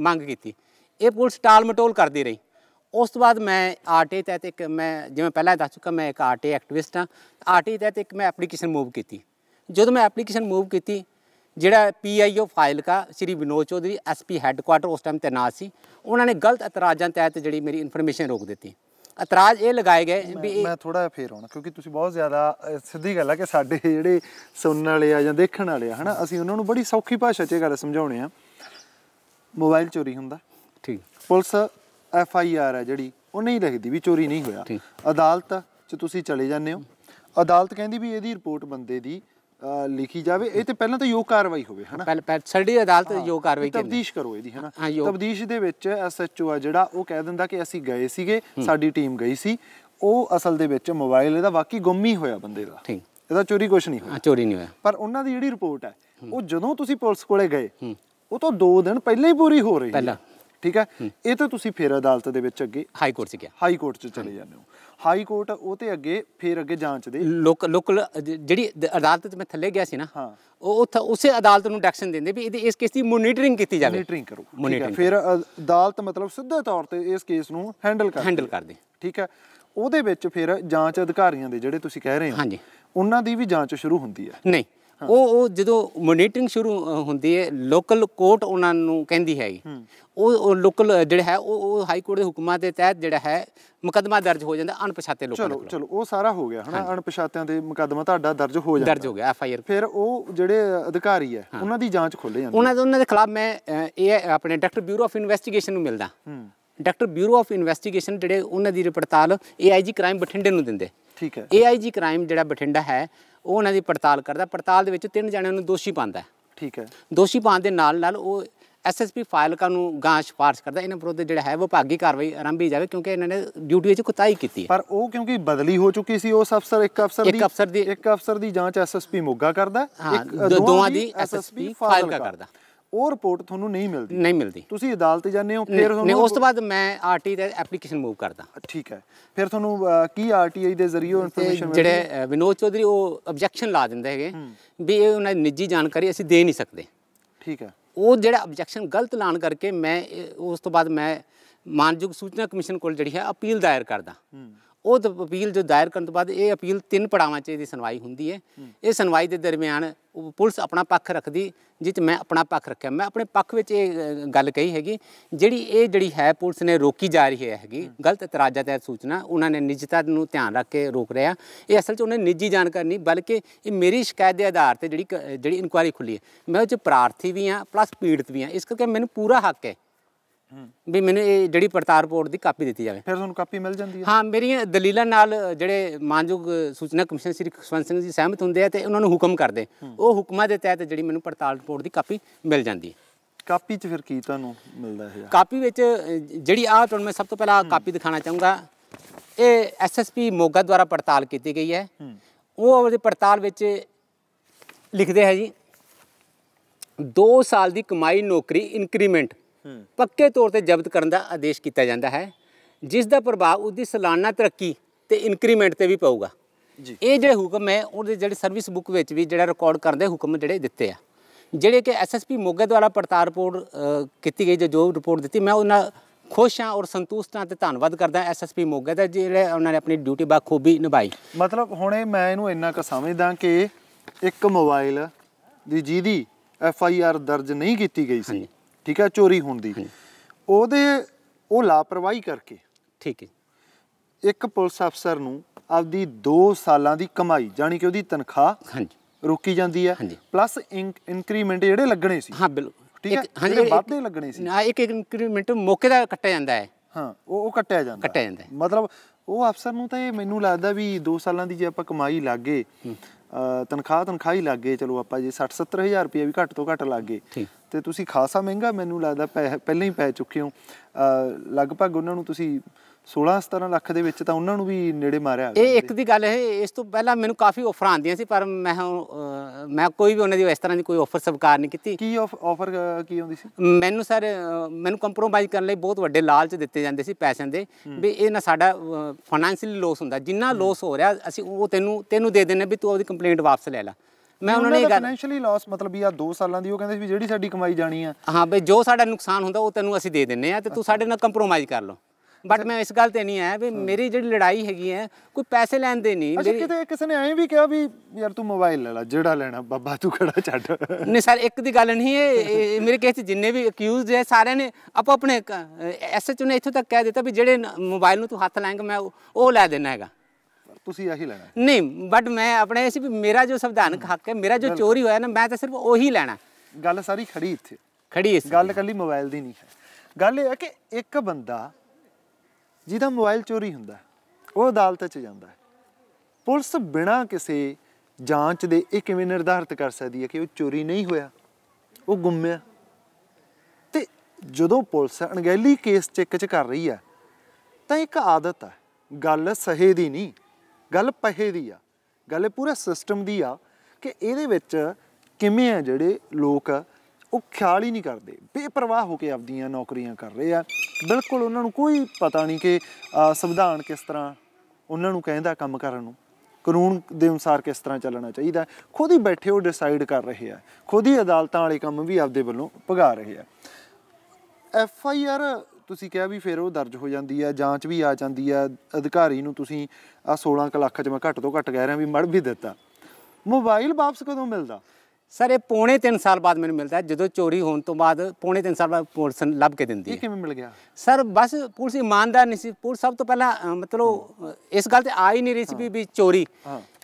Speaker 2: ਮੰਗ ਕੀਤੀ ਇਹ ਪੁਲਿਸ ਟਾਲ ਮਟੋਲ ਕਰਦੀ ਰਹੀ ਉਸ ਤੋਂ ਬਾਅਦ ਮੈਂ ਆਰਟੀ ਤਹਿਤ ਇੱਕ ਮੈਂ ਜਿਵੇਂ ਪਹਿਲਾਂ ਦੱਸ ਚੁੱਕਾ ਮੈਂ ਇੱਕ ਆਰਟੀ ਐਕਟਿਵਿਸਟ ਹਾਂ ਆਰਟੀ ਤਹਿਤ ਇੱਕ ਮੈਂ ਐਪਲੀਕੇਸ਼ਨ ਮੂਵ ਕੀਤੀ ਜਦੋਂ ਮੈਂ ਐਪਲੀਕੇਸ਼ਨ ਮੂਵ ਕੀਤੀ ਜਿਹੜਾ ਪੀਆਈਓ ਫਾਈਲ ਕਾ ਸ਼੍ਰੀ ਵਿਨੋਦ ਚੌਧਰੀ ਐਸਪੀ ਹੈੱਡਕੁਆਟਰ ਉਸ ਟਾਈਮ ਤੈਨਾਤ ਸੀ ਉਹਨਾਂ ਨੇ ਗਲਤ ਇਤਰਾਜ਼ਾਂ ਤਹਿਤ ਜਿਹੜੀ ਮੇਰੀ ਇਨਫੋਰਮੇਸ਼ਨ ਰੋਕ ਦਿੱਤੀ ਇਤਰਾਜ਼ ਇਹ ਲਗਾਏ ਗਏ ਵੀ ਮੈਂ ਥੋੜਾ
Speaker 1: ਫੇਰ ਆਉਣਾ ਕਿਉਂਕਿ ਤੁਸੀਂ ਬਹੁਤ ਜ਼ਿਆਦਾ ਸਿੱਧੀ ਗੱਲ ਆ ਕਿ ਸਾਡੇ ਜਿਹੜੇ ਸੁਣਨ ਵਾਲੇ ਆ ਜਾਂ ਦੇਖਣ ਵਾਲੇ ਆ ਹਨਾ ਅਸੀਂ ਉਹਨਾਂ ਨੂੰ ਬੜੀ ਸੌਖੀ ਭਾਸ਼ਾ 'ਚ ਇਹ ਗੱਲ ਸਮਝਾਉਣੇ ਆ ਮੋਬਾਈਲ ਚੋਰੀ ਹੁੰਦਾ ਠੀਕ ਪੁਲਿਸ ਐਫ ਆਈ ਆਰ ਹੈ ਜਿਹੜੀ ਉਹ ਨਹੀਂ ਲਿਖਦੀ ਵੀ ਚੋਰੀ ਨਹੀਂ ਹੋਇਆ ਅਦਾਲਤ 'ਚ ਤੁਸੀਂ ਚਲੇ ਜਾਂਦੇ ਹੋ ਅਦਾਲਤ ਕਹਿੰਦੀ ਵੀ ਇਹਦੀ ਰਿਪੋਰਟ ਬੰਦੇ ਦੀ ਲਿਖੀ ਜਾਵੇ ਇਹ ਤੇ ਪਹਿਲਾਂ ਤਾਂ ਯੋਗ ਕਾਰਵਾਈ ਹੋਵੇ ਹਨਾ ਪਹਿਲ ਸੜੀ ਅਦਾਲਤ ਯੋਗ ਕਾਰਵਾਈ ਕਰੇ ਤਬਦੀਸ਼ ਕਰੋ ਇਹਦੀ ਹਨਾ ਤਬਦੀਸ਼ ਦੇ ਵਿੱਚ ਐਸਐਚਓ ਆ ਜਿਹੜਾ ਉਹ ਕਹਿ ਦਿੰਦਾ ਕਿ ਅਸੀਂ ਗਏ ਸੀਗੇ ਸਾਡੀ ਟੀਮ ਗਈ ਸੀ ਉਹ ਅਸਲ ਦੇ ਵਿੱਚ ਮੋਬਾਈਲ ਇਹਦਾ ਵਾਕਈ ਗੁੰਮ ਹੀ ਹੋਇਆ ਬੰਦੇ ਦਾ ਠੀਕ ਇਹਦਾ ਚੋਰੀ ਕੁਛ
Speaker 2: ਨਹੀਂ ਹੋਇਆ ਚੋਰੀ ਨਹੀਂ ਹੋਇਆ
Speaker 1: ਪਰ ਉਹਨਾਂ ਦੀ ਜਿਹੜੀ ਰਿਪੋਰਟ ਹੈ ਉਹ ਜਦੋਂ ਤੁਸੀਂ ਪੁਲਿਸ ਕੋਲੇ ਗਏ ਉਹ ਤੋਂ 2 ਦਿਨ ਪਹਿਲਾਂ ਹੀ ਪੂਰੀ ਹੋ ਰਹੀ ਹੈ ਪਹਿਲਾਂ ਠੀਕ ਹੈ ਇਹ ਤਾਂ ਤੁਸੀਂ ਫੇਰ ਅਦਾਲਤ ਦੇ ਵਿੱਚ ਅੱਗੇ ਹਾਈ ਕੋਰਟ 'ਚ ਗਿਆ ਹਾਈ ਕੋਰਟ 'ਚ ਚਲੇ ਜਾਂਦੇ ਹੋ ਹਾਈ ਕੋਰਟ ਉਹ ਤੇ ਅੱਗੇ
Speaker 2: ਫੇਰ ਅੱਗੇ ਜਾਂਚ ਦੇ ਲੋਕ ਲੋਕਲ ਜਿਹੜੀ ਅਦਾਲਤ ਤੇ ਮੈਂ ਥੱਲੇ ਗਿਆ ਸੀ ਨਾ ਹਾਂ ਉਹ ਉੱਥੇ ਉਸੇ ਅਦਾਲਤ ਨੂੰ ਡੈਕਸ਼ਨ ਦਿੰਦੇ ਵੀ ਇਹਦੀ ਇਸ ਕੇਸ ਦੀ ਮੋਨੀਟਰਿੰਗ ਕੀਤੀ ਜਾਵੇ ਮੋਨੀਟਰਿੰਗ ਕਰੋ
Speaker 1: ਮੋਨੀਟਰਿੰਗ ਫਿਰ ਅਦਾਲਤ ਮਤਲਬ ਸਿੱਧੇ ਤੌਰ ਤੇ ਇਸ ਕੇਸ ਨੂੰ ਹੈਂਡਲ ਕਰ ਹੈਂਡਲ ਕਰਦੇ ਠੀਕ ਹੈ ਉਹਦੇ ਵਿੱਚ ਫਿਰ ਜਾਂਚ ਅਧਿਕਾਰੀਆਂ
Speaker 2: ਦੇ ਜਿਹੜੇ ਤੁਸੀਂ ਕਹਿ ਰਹੇ ਹੋ ਹਾਂਜੀ ਉਹਨਾਂ ਦੀ ਵੀ ਜਾਂਚ ਸ਼ੁਰੂ ਹੁੰਦੀ ਹੈ ਨਹੀਂ ਉਹ ਉਹ ਜਦੋਂ ਮੋਨੀਟਰਿੰਗ ਸ਼ੁਰੂ ਹੁੰਦੀ ਹੈ ਲੋਕਲ ਕੋਰਟ ਉਹਨਾਂ ਨੂੰ ਕਹਿੰਦੀ ਹੈ ਉਹ ਲੋਕਲ ਜਿਹੜਾ ਹੈ ਉਹ ਹਾਈ ਕੋਰਟ ਦੇ ਹੁਕਮਾਂ ਦੇ ਤਹਿਤ ਜਿਹੜਾ ਹੈ ਮੁਕਦਮਾ ਦਰਜ ਹੋ ਜਾਂਦਾ ਅਣਪਛਾਤੇ ਲੋਕਾਂ ਚਲੋ ਚਲੋ ਉਹ ਸਾਰਾ
Speaker 1: ਹੋ ਗਿਆ ਹਨਾ ਅਣਪਛਾਤਿਆਂ ਦੇ ਮੁਕਦਮਾ ਤੁਹਾਡਾ ਦਰਜ ਹੋ ਜਾਂਦਾ ਦਰਜ ਹੋ ਗਿਆ ਐਫ ਆਈ ਆਰ ਫਿਰ ਉਹ ਜਿਹੜੇ ਅਧਿਕਾਰੀ
Speaker 2: ਹੈ ਉਹਨਾਂ ਦੀ ਜਾਂਚ ਖੋਲੇ ਜਾਂਦੀ ਉਹਨਾਂ ਦੇ ਉਹਨਾਂ ਦੇ ਖਿਲਾਫ ਮੈਂ ਇਹ ਆਪਣੇ ਡਾਕਟਰ ਬਿਊਰੋ ਆਫ ਇਨਵੈਸਟੀਗੇਸ਼ਨ ਨੂੰ ਮਿਲਦਾ ਡਾਕਟਰ ਬਿਊਰੋ ਆਫ ਇਨਵੈਸਟੀਗੇਸ਼ਨ ਜਿਹੜੇ ਉਹਨਾਂ ਦੀ ਰਿਪੋਰਟਾਲ ਏਆਈਜੀ ਕ੍ਰਾਈਮ ਬਠਿੰਡੇ ਨੂੰ ਦਿੰਦੇ ਠੀਕ ਹੈ ਏਆਈਜੀ ਕ੍ਰਾਈਮ ਜਿਹੜਾ ਬਠਿੰਡਾ ਹੈ ਉਹ ਉਹਨਾਂ ਦੀ ਪੜਤਾਲ ਕਰਦਾ ਪੜਤਾਲ ਦੇ ਵਿੱਚ ਤਿੰਨ ਜਣਿਆਂ ਨੂੰ ਦੋਸ਼ੀ ਪਾਉਂਦਾ ਠੀਕ ਹੈ ਦੋਸ਼ੀ ਪਾਉਣ ਦੇ ਨਾਲ ਨਾਲ ਉਹ ਐਸਐਸਪੀ ਫਾਇਲਕਾ ਨੂੰ ਗਾਂ ਸਿਫਾਰਸ਼ ਕਰਦਾ ਇਹਨਾਂ ਵਿਰੁੱਧ ਜਿਹੜਾ ਹੈ ਵਿਭਾਗੀ ਕਾਰਵਾਈ ਆਰੰਭੀ ਜਾਵੇ ਕਿਉਂਕਿ ਇਹਨਾਂ ਨੇ ਡਿਊਟੀ ਵਿੱਚ ਕੁਤਾਈ ਕੀਤੀ ਹੈ ਪਰ ਉਹ ਕਿਉਂਕਿ ਬਦਲੀ ਹੋ ਚੁੱਕੀ ਸੀ ਉਸ ਅਫਸਰ ਇੱਕ ਅਫਸਰ ਦੀ ਇੱਕ ਅਫਸਰ ਦੀ ਇੱਕ ਅਫਸਰ ਦੀ ਜਾਂਚ ਐਸਐਸਪੀ ਮੋਗਾ ਕਰਦਾ ਇੱਕ ਦੋਵਾਂ ਦੀ ਐਸਐਸਪੀ ਫਾਇਲਕਾ ਕਰਦਾ
Speaker 1: ਉਹ ਰਿਪੋਰਟ ਤੁਹਾਨੂੰ ਨਹੀਂ ਮਿਲਦੀ ਨਹੀਂ ਮਿਲਦੀ ਤੁਸੀਂ ਅਦਾਲਤ ਜਾਂਦੇ ਹੋ ਫਿਰ ਤੁਹਾਨੂੰ ਉਸ ਤੋਂ
Speaker 2: ਬਾਅਦ ਮੈਂ ਆਰਟੀ ਦਾ ਐਪਲੀਕੇਸ਼ਨ ਮੂਵ ਕਰਦਾ ਠੀਕ ਹੈ
Speaker 1: ਫਿਰ ਤੁਹਾਨੂੰ ਕੀ ਆਰਟੀਆਈ ਦੇ ਜ਼ਰੀਏ
Speaker 2: ਇਨਫੋਰਮੇਸ਼ਨ ਜਿਹੜੇ ਵਿਨੋਦ ਚੌਧਰੀ ਉਹ ਆਬਜੈਕਸ਼ਨ ਲਾ ਦਿੰਦੇ ਹੈਗੇ ਵੀ ਇਹ ਉਹਨਾਂ ਦੀ ਨਿੱਜੀ ਜਾਣਕਾਰੀ ਅਸੀਂ ਦੇ ਨਹੀਂ ਸਕਦੇ ਠੀਕ ਹੈ ਉਹ ਜਿਹੜਾ ਆਬਜੈਕਸ਼ਨ ਗਲਤ ਲਾਣ ਕਰਕੇ ਮੈਂ ਉਸ ਤੋਂ ਬਾਅਦ ਮੈਂ ਮਾਨਯੋਗ ਸੂਚਨਾ ਕਮਿਸ਼ਨ ਕੋਲ ਜਿਹੜੀ ਹੈ ਅਪੀਲ ਦਾਇਰ ਕਰਦਾ ਉਹ ਅਪੀਲ ਜੋ ਦਾਇਰ ਕਰਨ ਤੋਂ ਬਾਅਦ ਇਹ ਅਪੀਲ ਤਿੰਨ ਪੜਾਵਾਂ 'ਚ ਇਹਦੀ ਸੁਣਵਾਈ ਹੁੰਦੀ ਹੈ ਇਹ ਸੁਣਵਾਈ ਦੇ ਦਰਮਿਆਨ ਪੁਲਿਸ ਆਪਣਾ ਪੱਖ ਰੱਖਦੀ ਜਿੱਤ ਮੈਂ ਆਪਣਾ ਪੱਖ ਰੱਖਿਆ ਮੈਂ ਆਪਣੇ ਪੱਖ ਵਿੱਚ ਇਹ ਗੱਲ ਕਹੀ ਹੈਗੀ ਜਿਹੜੀ ਇਹ ਜਿਹੜੀ ਹੈ ਪੁਲਿਸ ਨੇ ਰੋਕੀ ਜਾ ਰਹੀ ਹੈ ਹੈਗੀ ਗਲਤ ਇਤਰਾਜ਼ਾਂ ਤੇ ਸੂਚਨਾ ਉਹਨਾਂ ਨੇ ਨਿੱਜਤਾ ਨੂੰ ਧਿਆਨ ਰੱਖ ਕੇ ਰੋਕ ਰਿਆ ਇਹ ਅਸਲ 'ਚ ਉਹਨੇ ਨਿੱਜੀ ਜਾਣਕਾਰੀ ਨਹੀਂ ਬਲਕਿ ਇਹ ਮੇਰੀ ਸ਼ਿਕਾਇਤ ਦੇ ਆਧਾਰ ਤੇ ਜਿਹੜੀ ਜਿਹੜੀ ਇਨਕੁਆਇਰੀ ਖੁੱਲੀ ਹੈ ਮੈਂ ਉਹ 'ਚ ਪ੍ਰਾਰਥੀ ਵੀ ਆ ਪਲੱਸ ਪੀੜਤ ਵੀ ਆ ਇਸ ਕਰਕੇ ਮੈਨੂੰ ਪੂਰਾ ਹੱਕ ਹੈ ਵੀ ਮੈਨੂੰ ਇਹ ਜਿਹੜੀ ਪੜਤਾਲ ਰਿਪੋਰਟ ਦੀ ਕਾਪੀ ਦਿੱਤੀ ਜਾਵੇ ਫਿਰ
Speaker 1: ਤੁਹਾਨੂੰ ਕਾਪੀ ਮਿਲ ਜਾਂਦੀ ਹੈ ਹਾਂ
Speaker 2: ਮੇਰੀਆਂ ਦਲੀਲਾਂ ਨਾਲ ਜਿਹੜੇ ਮਾਨਯੋਗ ਸੂਚਨਾ ਕਮਿਸ਼ਨ ਸ੍ਰੀ ਖਸਵੰਤ ਸਿੰਘ ਜੀ ਸਹਿਮਤ ਹੁੰਦੇ ਆ ਤੇ ਉਹਨਾਂ ਨੂੰ ਹੁਕਮ ਕਰਦੇ ਉਹ ਹੁਕਮਾਂ ਦੇ ਤਹਿਤ ਜਿਹੜੀ ਮੈਨੂੰ ਪੜਤਾਲ ਰਿਪੋਰਟ ਦੀ ਕਾਪੀ ਮਿਲ ਜਾਂਦੀ ਹੈ ਕਾਪੀ 'ਚ ਫਿਰ ਕੀ ਤੁਹਾਨੂੰ ਮਿਲਦਾ ਹੈ ਕਾਪੀ ਵਿੱਚ ਜਿਹੜੀ ਆ ਤੁਹਾਨੂੰ ਮੈਂ ਸਭ ਤੋਂ ਪਹਿਲਾਂ ਕਾਪੀ ਦਿਖਾਣਾ ਚਾਹੂੰਗਾ ਇਹ ਐਸਐਸਪੀ ਮੋਗਾ ਦੁਆਰਾ ਪੜਤਾਲ ਕੀਤੀ ਗਈ ਹੈ ਉਹ ਉਹਦੇ ਪੜਤਾਲ ਵਿੱਚ ਲਿਖਦੇ ਹੈ ਜੀ 2 ਸਾਲ ਦੀ ਕਮਾਈ ਨੌਕਰੀ ਇਨਕਰੀਮੈਂਟ ਪੱਕੇ ਤੌਰ ਤੇ ਜ਼ਬਤ ਕਰਨ ਦਾ ਆਦੇਸ਼ ਕੀਤਾ ਜਾਂਦਾ ਹੈ ਜਿਸ ਦਾ ਪ੍ਰਭਾਵ ਉਹਦੀ ਸਾਲਾਨਾ ਤਰੱਕੀ ਤੇ ਇਨਕਰੀਮੈਂਟ ਤੇ ਵੀ ਪਊਗਾ ਜੀ ਇਹ ਜਿਹੜੇ ਹੁਕਮ ਹੈ ਉਹਦੇ ਜਿਹੜੇ ਸਰਵਿਸ ਬੁੱਕ ਵਿੱਚ ਵੀ ਜਿਹੜਾ ਰਿਕਾਰਡ ਕਰਦੇ ਹੁਕਮ ਜਿਹੜੇ ਦਿੱਤੇ ਆ ਜਿਹੜੇ ਕਿ ਐਸਐਸਪੀ ਮੋਗੇ ਦੁਆਰਾ ਪੜਤਾਲ ਰਿਪੋਰਟ ਕੀਤੀ ਗਈ ਜੋ ਰਿਪੋਰਟ ਦਿੱਤੀ ਮੈਂ ਉਹਨਾਂ ਖੁਸ਼ ਹਾਂ ਔਰ ਸੰਤੁਸ਼ਟ ਹਾਂ ਤੇ ਧੰਨਵਾਦ ਕਰਦਾ ਐਸਐਸਪੀ ਮੋਗੇ ਦਾ ਜਿਹੜੇ ਉਹਨਾਂ ਨੇ ਆਪਣੀ ਡਿਊਟੀ ਖੂਬੀ ਨਿਭਾਈ ਮਤਲਬ
Speaker 1: ਹੁਣੇ ਮੈਂ ਇਹਨੂੰ ਇੰਨਾ ਕੁ ਸਮਝਦਾ ਕਿ ਇੱਕ ਮੋਬਾਈਲ ਦੀ ਜਿਹਦੀ ਐਫਆਈਆਰ ਦਰਜ ਨਹੀਂ ਕੀਤੀ ਗਈ ਸੀ ਠੀਕ ਹੈ ਚੋਰੀ ਹੋਣ ਦੀ ਉਹਦੇ ਉਹ ਲਾਪਰਵਾਹੀ ਕਰਕੇ ਠੀਕ ਹੈ ਇੱਕ ਪੁਲਿਸ ਅਫਸਰ ਨੂੰ ਆਪਦੀ 2 ਸਾਲਾਂ ਦੀ ਕਮਾਈ ਜਾਨੀ ਕਿ ਉਹਦੀ ਤਨਖਾਹ ਹਾਂਜੀ ਰੋਕੀ ਜਾਂਦੀ ਹੈ ਪਲੱਸ ਇਨਕਰੀਮੈਂਟ ਜਿਹੜੇ ਲੱਗਣੇ ਸੀ ਹਾਂ ਬਿਲਕੁਲ ਠੀਕ ਹੈ ਜਿਹੜੇ ਵਾਧੇ
Speaker 2: ਲੱਗਣੇ ਸੀ ਨਾ ਇੱਕ ਇਨਕਰੀਮੈਂਟ ਮੌਕੇ ਦਾ ਕੱਟਿਆ
Speaker 1: ਜਾਂਦਾ ਹੈ ਹਾਂ ਉਹ ਉਹ ਕੱਟਿਆ ਜਾਂਦਾ ਕੱਟਿਆ ਜਾਂਦਾ ਮਤਲਬ ਉਹ ਅਫਸਰ ਨੂੰ ਤਾਂ ਇਹ ਮੈਨੂੰ ਲੱਗਦਾ ਵੀ 2 ਸਾਲਾਂ ਦੀ ਜੇ ਆਪਾਂ ਕਮਾਈ ਲਾਗੇ ਤਨਖਾਹ ਤਨਖਾਹ ਹੀ ਚਲੋ ਆਪਾਂ ਜੇ 60 70000 ਰੁਪਏ ਵੀ ਘੱਟ ਤੋਂ ਘੱਟ ਲੱਗੇ ਤੇ ਤੁਸੀਂ ਖਾਸਾ ਮਹਿੰਗਾ ਮੈਨੂੰ ਲੱਗਦਾ ਪਹਿਲਾਂ ਹੀ ਪੈ ਚੁੱਕੇ ਹੋ ਲਗਭਗ ਉਹਨਾਂ ਨੂੰ ਤੁਸੀਂ 16-17 ਲੱਖ ਦੇ ਵਿੱਚ ਤਾਂ ਉਹਨਾਂ ਨੂੰ ਵੀ ਨੇੜੇ ਮਾਰਿਆ ਇਹ ਇੱਕ
Speaker 2: ਦੀ ਗੱਲ ਹੈ ਇਸ ਤੋਂ ਪਹਿਲਾਂ ਮੈਨੂੰ ਕਾਫੀ ਆਫਰਾਂ ਆਉਂਦੀਆਂ ਸੀ ਪਰ ਮੈਂ ਮੈਂ ਕੋਈ ਵੀ ਉਹਨਾਂ ਦੀ ਇਸ ਤਰ੍ਹਾਂ ਦੀ ਕੋਈ ਆਫਰ ਸਵੀਕਾਰ ਨਹੀਂ ਕੀਤੀ ਕੀ ਆਫਰ ਕੀ ਆਉਂਦੀ ਸੀ ਮੈਨੂੰ ਸਰ ਮੈਨੂੰ ਕੰਪਰੋਮਾਈਜ਼ ਕਰਨ ਲਈ ਬਹੁਤ ਵੱਡੇ ਲਾਲਚ ਦਿੱਤੇ ਜਾਂਦੇ ਸੀ ਪੈਸਿਆਂ ਦੇ ਵੀ ਇਹ ਨਾ ਸਾਡਾ ਫਾਈਨੈਂਸ਼ੀਅਲੀ ਲਾਸ ਹੁੰਦਾ ਜਿੰਨਾ ਲਾਸ ਹੋ ਰਿਹਾ ਅਸੀਂ ਉਹ ਤੈਨੂੰ ਤੈਨੂੰ ਦੇ ਦਿੰਨੇ ਵੀ ਤੂੰ ਆਪਣੀ ਕੰਪਲੇਂਟ ਵਾਪਸ ਲੈ ਲੈ ਮੈਂ ਉਹਨਾਂ ਨੇ
Speaker 1: ਫਾਈਨੈਂਸ਼ੀਅਲੀ ਲਾਸ ਮਤਲਬ ਇਹ ਆ
Speaker 2: 2 ਸਾਲਾਂ ਦੀ ਉਹ ਕਹਿੰਦੇ ਵੀ ਜਿਹੜੀ ਸਾਡੀ ਕਮਾਈ ਜਾਣੀ ਆ ਹਾਂ ਬਈ ਜੋ ਸਾਡਾ ਨੁਕਸਾਨ ਹੁੰਦਾ ਉਹ ਤੈਨੂੰ ਅਸੀਂ ਦੇ ਦਿੰਨੇ ਆ ਤੇ ਤੂੰ ਸਾਡੇ ਨਾਲ ਕੰਪਰੋਮਾਈਜ਼ ਕਰ ਲਓ ਬਟ ਮੈਂ ਇਸ ਗੱਲ ਤੇ ਨਹੀਂ ਆਇਆ ਵੀ ਮੇਰੀ ਜਿਹੜੀ ਲੜਾਈ ਹੈਗੀ ਹੈ ਕੋਈ ਪੈਸੇ ਲੈਣ ਦੇ ਨਹੀਂ ਅਸੀਂ ਕਿਤੇ
Speaker 1: ਕਿਸੇ ਨੇ ਐਂ ਵੀ ਕਿਹਾ ਵੀ ਯਾਰ ਤੂੰ ਮੋਬਾਈਲ ਲੈ ਲੈ ਜਿਹੜਾ ਲੈਣਾ ਬਾਬਾ ਤੂੰ ਖੜਾ ਛੱਡ ਨਹੀਂ
Speaker 2: ਸਰ ਇੱਕ ਦੀ ਗੱਲ ਨਹੀਂ ਇਹ ਮੇਰੇ ਕੇਸ ਜਿੰਨੇ ਵੀ ਅਕਿਊਜ਼ਡ ਹੈ ਸਾਰਿਆਂ ਨੇ ਆਪੋ ਆਪਣੇ ਐਸਐਚਓ ਨੇ ਇੱਥੋਂ ਤੱਕ ਕਹਿ ਦਿੱਤਾ ਵੀ ਜਿਹੜੇ ਮੋਬਾਈਲ ਨੂੰ ਤੂੰ ਹੱਥ ਲਾਏਂਗਾ ਮੈਂ ਉਹ ਲੈ ਦੇਣਾ ਹੈਗਾ ਤੁਸੀਂ ਆਹੀ ਲੈਣਾ ਨਹੀਂ ਬਟ ਮੈਂ ਆਪਣੇ ਸੀ ਵੀ ਮੇਰਾ ਜੋ ਸੰਵਿਧਾਨਕ ਹੱਕ ਹੈ ਮੇਰਾ ਜੋ ਚੋਰੀ ਹੋਇਆ ਨਾ ਮੈਂ ਤਾਂ ਸਿਰਫ ਉਹੀ ਲੈਣਾ ਗੱਲ ਸਾਰੀ ਖੜੀ ਇੱਥੇ ਖੜੀ ਇਸ ਗੱਲ ਕੱਲੀ ਮੋਬਾਈਲ ਦੀ ਨਹੀਂ ਹੈ ਗੱਲ ਇਹ ਹੈ ਕਿ ਇੱਕ
Speaker 1: ਬੰਦਾ ਜਿਹਦਾ ਮੋਬਾਈਲ ਚੋਰੀ ਹੁੰਦਾ ਉਹ ਅਦਾਲਤ 'ਚ ਜਾਂਦਾ ਹੈ ਪੁਲਿਸ ਬਿਨਾ ਕਿਸੇ ਜਾਂਚ ਦੇ ਇਹ ਕਿਵੇਂ ਨਿਰਧਾਰਤ ਕਰ ਸਕਦੀ ਹੈ ਕਿ ਉਹ ਚੋਰੀ ਨਹੀਂ ਹੋਇਆ ਉਹ ਗੁੰਮਿਆ ਤੇ ਜਦੋਂ ਪੁਲਿਸ ਅਣਗਹਿਲੀ ਕੇਸ ਚੈੱਕ 'ਚ ਕਰ ਰਹੀ ਹੈ ਤਾਂ ਇੱਕ ਆਦਤ ਹੈ ਗੱਲ ਸਹੇ ਦੀ ਨਹੀਂ ਗੱਲ ਪਹੇ ਦੀ ਆ ਗੱਲ ਪੂਰੇ ਸਿਸਟਮ ਦੀ ਆ ਕਿ ਇਹਦੇ ਵਿੱਚ ਕਿਵੇਂ ਆ ਜਿਹੜੇ ਲੋਕ ਆ ਉਹ ਖਿਆਲ ਹੀ ਨਹੀਂ ਕਰਦੇ ਬੇਪਰਵਾਹ ਹੋ ਕੇ ਆਪਦੀਆਂ ਨੌਕਰੀਆਂ ਕਰ ਰਹੇ ਆ ਬਿਲਕੁਲ ਉਹਨਾਂ ਨੂੰ ਕੋਈ ਪਤਾ ਨਹੀਂ ਕਿ ਸੰਵਿਧਾਨ ਕਿਸ ਤਰ੍ਹਾਂ ਉਹਨਾਂ ਨੂੰ ਕਹਿੰਦਾ ਕੰਮ ਕਰਨ ਨੂੰ ਕਾਨੂੰਨ ਦੇ ਅਨੁਸਾਰ ਕਿਸ ਤਰ੍ਹਾਂ ਚੱਲਣਾ ਚਾਹੀਦਾ ਖੁਦ ਹੀ ਬੈਠੇ ਉਹ ਡਿਸਾਈਡ ਕਰ ਰਹੇ ਆ ਖੁਦ ਹੀ ਅਦਾਲਤਾਂ ਵਾਲੇ ਕੰਮ ਵੀ ਆਪਦੇ ਵੱਲੋਂ ਭਗਾ ਰਹੇ ਆ ਐਫ ਆਈ ਆਰ ਤੁਸੀਂ ਕਿਹਾ ਵੀ ਫਿਰ ਉਹ ਦਰਜ ਹੋ ਜਾਂਦੀ ਆ ਜਾਂਚ ਵੀ ਆ ਜਾਂਦੀ ਆ ਅਧਿਕਾਰੀ ਨੂੰ ਤੁਸੀਂ ਆ 16 ਲੱਖ ਚ ਮੈਂ
Speaker 2: ਘੱਟ ਤੋਂ ਘੱਟ ਕਹਿ ਰਿਹਾ ਵੀ ਮੜ ਵੀ ਦਿੱਤਾ ਮੋਬਾਈਲ ਵਾਪਸ ਕਦੋਂ ਮਿਲਦਾ ਸਰ ਇਹ ਪੌਣੇ 3 ਸਾਲ ਬਾਅਦ ਮੈਨੂੰ ਮਿਲਦਾ ਜਦੋਂ ਚੋਰੀ ਹੋਣ ਤੋਂ ਬਾਅਦ ਪੌਣੇ 3 ਸਾਲ ਬਾਅਦ ਪੁਲਿਸ ਲੱਭ ਕੇ ਦਿੰਦੀ ਹੈ ਇਹ ਕਿਵੇਂ ਮਿਲ ਗਿਆ ਸਰ ਬਸ ਪੁਲਿਸ ਇਮਾਨਦਾਰ ਨਹੀਂ ਸੀ ਪੁਲਿਸ ਸਭ ਤੋਂ ਪਹਿਲਾਂ ਮਤਲਬ ਇਸ ਗੱਲ ਤੇ ਆ ਹੀ ਨਹੀਂ ਰਹੀ ਸੀ ਵੀ ਚੋਰੀ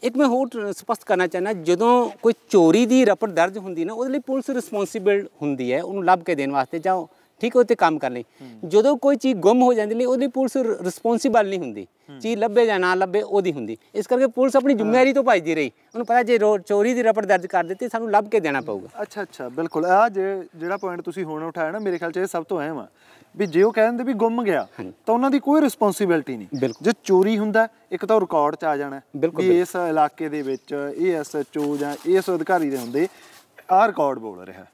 Speaker 2: ਇੱਕ ਮੈਂ ਹੋਰ ਸਪਸ਼ਟ ਕਰਨਾ ਚਾਹਨਾ ਜਦੋਂ ਕੋਈ ਚੋਰੀ ਦੀ ਰਿਪੋਰਟ ਦਰਜ ਹੁੰਦੀ ਨਾ ਉਹਦੇ ਲਈ ਪੁਲਿਸ ਰਿਸਪੌਂਸੀਬਲ ਹੁੰਦੀ ਹੈ ਉਹਨੂੰ ਲੱਭ ਕੇ ਦੇਣ ਵਾਸਤੇ ਜਾਂ ਠੀਕ ਹੈ ਉੱਤੇ ਕੰਮ ਕਰ ਲਈ ਜਦੋਂ ਕੋਈ ਚੀਜ਼ ਗੁੰਮ ਹੋ ਜਾਂਦੀ ਲਈ ਉਹਦੀ ਪੁਲਿਸ ਰਿਸਪੌਂਸੀਬਲ ਨਹੀਂ ਹੁੰਦੀ ਚੀਜ਼ ਲੱਭੇ ਜਾਂ ਨਾ ਲੱਭੇ ਉਹਦੀ ਹੁੰਦੀ ਇਸ ਕਰਕੇ ਪੁਲਿਸ ਆਪਣੀ ਜ਼ਿੰਮੇਵਾਰੀ ਤੋਂ ਭੱਜਦੀ ਰਹੀ ਉਹਨੂੰ ਪਤਾ ਜੇ ਚੋਰੀ ਦੀ ਰਿਪੋਰਟ ਦਰਜ ਕਰ ਦਿੱਤੀ ਸਾਨੂੰ ਲੱਭ ਕੇ ਦੇਣਾ ਪਊਗਾ
Speaker 1: ਅੱਛਾ ਅੱਛਾ ਬਿਲਕੁਲ ਆ ਜਿਹੜਾ ਪੁਆਇੰਟ ਤੁਸੀਂ ਹੁਣ ਉਠਾਇਆ ਨਾ ਮੇਰੇ ਖਿਆਲ 'ਚ ਇਹ ਸਭ ਤੋਂ ਅਹਿਮ ਆ ਵੀ ਜੇ ਉਹ ਕਹਿੰਦੇ ਵੀ ਗੁੰਮ ਗਿਆ ਤਾਂ ਉਹਨਾਂ ਦੀ ਕੋਈ ਰਿਸਪੌਂਸੀਬਿਲਟੀ ਨਹੀਂ ਜੇ ਚੋਰੀ ਹੁੰਦਾ ਇੱਕ ਤਾਂ ਰਿਕਾਰਡ 'ਚ ਆ ਜਾਣਾ ਵੀ ਇਸ ਇਲਾਕੇ ਦੇ ਵਿੱਚ ਇਹ ਐਸਐਚਓ ਜਾਂ ਇਸ ਅਧਿਕਾਰੀ ਦੇ ਹੁੰਦੇ ਆ ਰਿਕਾਰਡ
Speaker 2: ਬੋਲ ਰਿਹਾ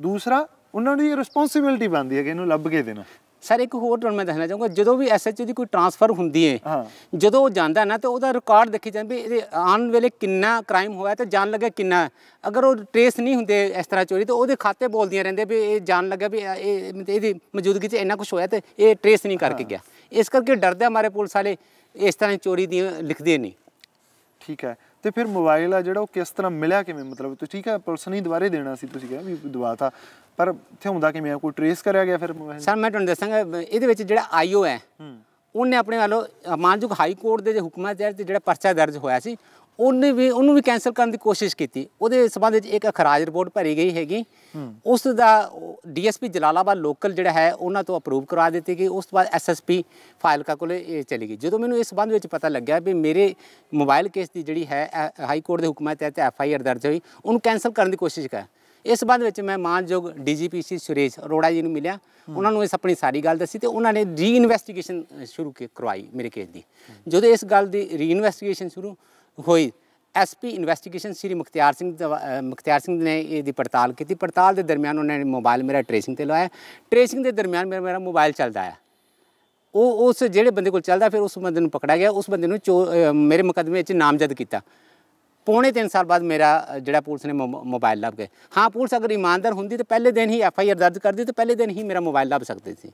Speaker 2: ਦੂਸਰਾ ਉਹਨਾਂ ਦੀ ਰਿਸਪੌਂਸਿਬਿਲਟੀ ਬਣਦੀ ਹੈ ਕਿ ਇਹਨੂੰ ਲੱਭ ਕੇ ਦੇਣਾ ਸਰ ਇੱਕ ਹੋਰ ਤੁਹਾਨੂੰ ਮੈਂ ਦੱਸਣਾ ਚਾਹੂੰਗਾ ਜਦੋਂ ਵੀ ਐਸਐਚਓ ਦੀ ਕੋਈ ਟ੍ਰਾਂਸਫਰ ਹੁੰਦੀ ਹੈ ਜਦੋਂ ਉਹ ਜਾਂਦਾ ਨਾ ਤੇ ਉਹਦਾ ਰਿਕਾਰਡ ਦੇਖੀ ਜਾਂਦੇ ਵੀ ਇਹਦੇ ਆਨ ਵੇਲੇ ਕਿੰਨਾ ਕ੍ਰਾਈਮ ਹੋਇਆ ਤੇ ਜਾਣ ਲੱਗਾ ਕਿੰਨਾ ਅਗਰ ਉਹ ਟ੍ਰੇਸ ਨਹੀਂ ਹੁੰਦੇ ਇਸ ਤਰ੍ਹਾਂ ਚੋਰੀ ਤੇ ਉਹਦੇ ਖਾਤੇ ਬੋਲਦੀਆਂ ਰਹਿੰਦੇ ਵੀ ਇਹ ਜਾਣ ਲੱਗਾ ਵੀ ਇਹ ਇਹਦੀ ਮੌਜੂਦਗੀ 'ਚ ਇੰਨਾ ਕੁਝ ਹੋਇਆ ਤੇ ਇਹ ਟ੍ਰੇਸ ਨਹੀਂ ਕਰਕੇ ਗਿਆ ਇਸ ਕਰਕੇ ਡਰਦੇ ਆ ਮਾਰੇ ਪੁਲਿਸ ਵਾਲੇ ਇਸ ਤਰ੍ਹਾਂ ਚੋਰੀ ਦੀ ਲਿਖਦੇ ਨਹੀਂ ਠੀਕ ਹੈ ਤੇ ਫਿਰ ਮੋਬਾਈਲ ਆ ਜਿਹੜਾ ਉਹ ਕਿਸ ਤਰ੍ਹਾਂ ਮਿਲਿਆ ਕਿਵੇਂ ਮਤਲਬ ਤੁਸੀਂ ਠੀਕ ਹੈ ਪੁਲਿਸ ਨਹੀਂ ਦੁਬਾਰੇ ਦੇਣਾ ਸੀ
Speaker 1: ਤੁਸੀਂ ਕਿਹਾ ਵੀ ਦਵਾਤਾ ਪਰ ਇੱਥੇ ਹੁੰਦਾ ਕਿਵੇਂ ਆ ਕੋਈ ਟ੍ਰੇਸ ਕਰਿਆ ਗਿਆ ਫਿਰ ਮੋਬਾਈਲ
Speaker 2: ਸਰ ਮੈਂ ਤੁਹਾਨੂੰ ਦੱਸਾਂਗਾ ਇਹਦੇ ਵਿੱਚ ਜਿਹੜਾ ਆਈਓ ਹੈ ਉਹਨੇ ਆਪਣੇ ਵੱਲੋਂ ਮਾਨਜੁਕ ਹਾਈ ਕੋਰਟ ਦੇ ਹੁਕਮਾਂ ਤਹਿਤ ਜਿਹੜਾ ਪਰਚਾ ਦਰਜ ਹੋਇਆ ਸੀ ਉਹਨੇ ਵੀ ਉਹਨੂੰ ਵੀ ਕੈਨਸਲ ਕਰਨ ਦੀ ਕੋਸ਼ਿਸ਼ ਕੀਤੀ ਉਹਦੇ ਸਬੰਧ ਵਿੱਚ ਇੱਕ ਅਖਰਾਜ ਰਿਪੋਰਟ ਭਰੀ ਗਈ ਹੈਗੀ ਉਸ ਦਾ ਡੀਐਸਪੀ ਜਲਾਲਾਬਾਦ ਲੋਕਲ ਜਿਹੜਾ ਹੈ ਉਹਨਾਂ ਤੋਂ ਅਪਰੂਵ ਕਰਵਾ ਦਿੱਤੀ ਗਈ ਉਸ ਤੋਂ ਬਾਅਦ ਐਸਐਸਪੀ ਫਾਈਲ ਕਾ ਕੋਲੇ ਇਹ ਚਲੀ ਗਈ ਜਦੋਂ ਮੈਨੂੰ ਇਸ ਸਬੰਧ ਵਿੱਚ ਪਤਾ ਲੱਗਿਆ ਵੀ ਮੇਰੇ ਮੋਬਾਈਲ ਕੇਸ ਦੀ ਜਿਹੜੀ ਹੈ ਹਾਈ ਕੋਰਟ ਦੇ ਹੁਕਮਾਂ ਤਹਿਤ ਐਫਆਈਆਰ ਦਰਜ ਹੋਈ ਉਹਨੂੰ ਕੈਨਸਲ ਕਰਨ ਦੀ ਕੋਸ਼ਿਸ਼ ਕਰ ਇਸ ਸਬੰਧ ਵਿੱਚ ਮੈਂ ਮਾਨਯੋਗ ਡੀਜੀਪੀਸੀ ਸੁਰੇਸ਼ ਅਰੋੜਾ ਜੀ ਨੂੰ ਮਿਲਿਆ ਉਹਨਾਂ ਨੂੰ ਇਸ ਆਪਣੀ ਸਾਰੀ ਗੱਲ ਦੱਸੀ ਤੇ ਉਹਨਾਂ ਨੇ ਰੀਇਨਵੈਸਟੀਗੇਸ਼ਨ ਸ਼ੁਰੂ ਕਰਵਾਈ ਮੇਰੇ ਕੇਸ ਦੀ ਜਦੋਂ ਇਸ ਗੱਲ ਦੀ ਰੀਇਨਵੈਸਟੀਗੇਸ਼ਨ ਸ਼ੁਰੂ ਹੋਈ ਐਸਪੀ ਇਨਵੈਸਟੀਗੇਸ਼ਨ ਸ੍ਰੀ ਮੁਖਤਿਆਰ ਸਿੰਘ ਮੁਖਤਿਆਰ ਸਿੰਘ ਨੇ ਇਹਦੀ ਪੜਤਾਲ ਕੀਤੀ ਪੜਤਾਲ ਦੇ ਦਰਮਿਆਨ ਉਹਨਾਂ ਨੇ ਮੋਬਾਈਲ ਮੇਰਾ ਟ੍ਰੇਸਿੰਗ ਤੇ ਲਾਇਆ ਟ੍ਰੇਸਿੰਗ ਦੇ ਦਰਮਿਆਨ ਮੇਰਾ ਮੇਰਾ ਮੋਬਾਈਲ ਚੱਲਦਾ ਆ ਉਹ ਉਸ ਜਿਹੜੇ ਬੰਦੇ ਕੋਲ ਚੱਲਦਾ ਫਿਰ ਉਸ ਬੰਦੇ ਨੂੰ ਪਕੜਿਆ ਗਿਆ ਉਸ ਬੰਦੇ ਨੂੰ ਮੇਰੇ ਮੁਕਦਮੇ ਵਿੱਚ ਨਾਮਜ਼ਦ ਕੀਤਾ ਪੌਣੇ 3 ਸਾਲ ਬਾਅਦ ਮੇਰਾ ਜਿਹੜਾ ਪੁਲਿਸ ਨੇ ਮੋਬਾਈਲ ਲੱਭ ਗਏ ਹਾਂ ਪੁਲਿਸ ਅਗਰ ਇਮਾਨਦਾਰ ਹੁੰਦੀ ਤਾਂ ਪਹਿਲੇ ਦਿਨ ਹੀ ਐਫ ਆਈ ਆਰ ਦਰਜ ਕਰਦੀ ਤਾਂ ਪਹਿਲੇ ਦਿਨ ਹੀ ਮੇਰਾ ਮੋਬਾਈਲ ਲੱਭ ਸਕਦੇ ਸੀ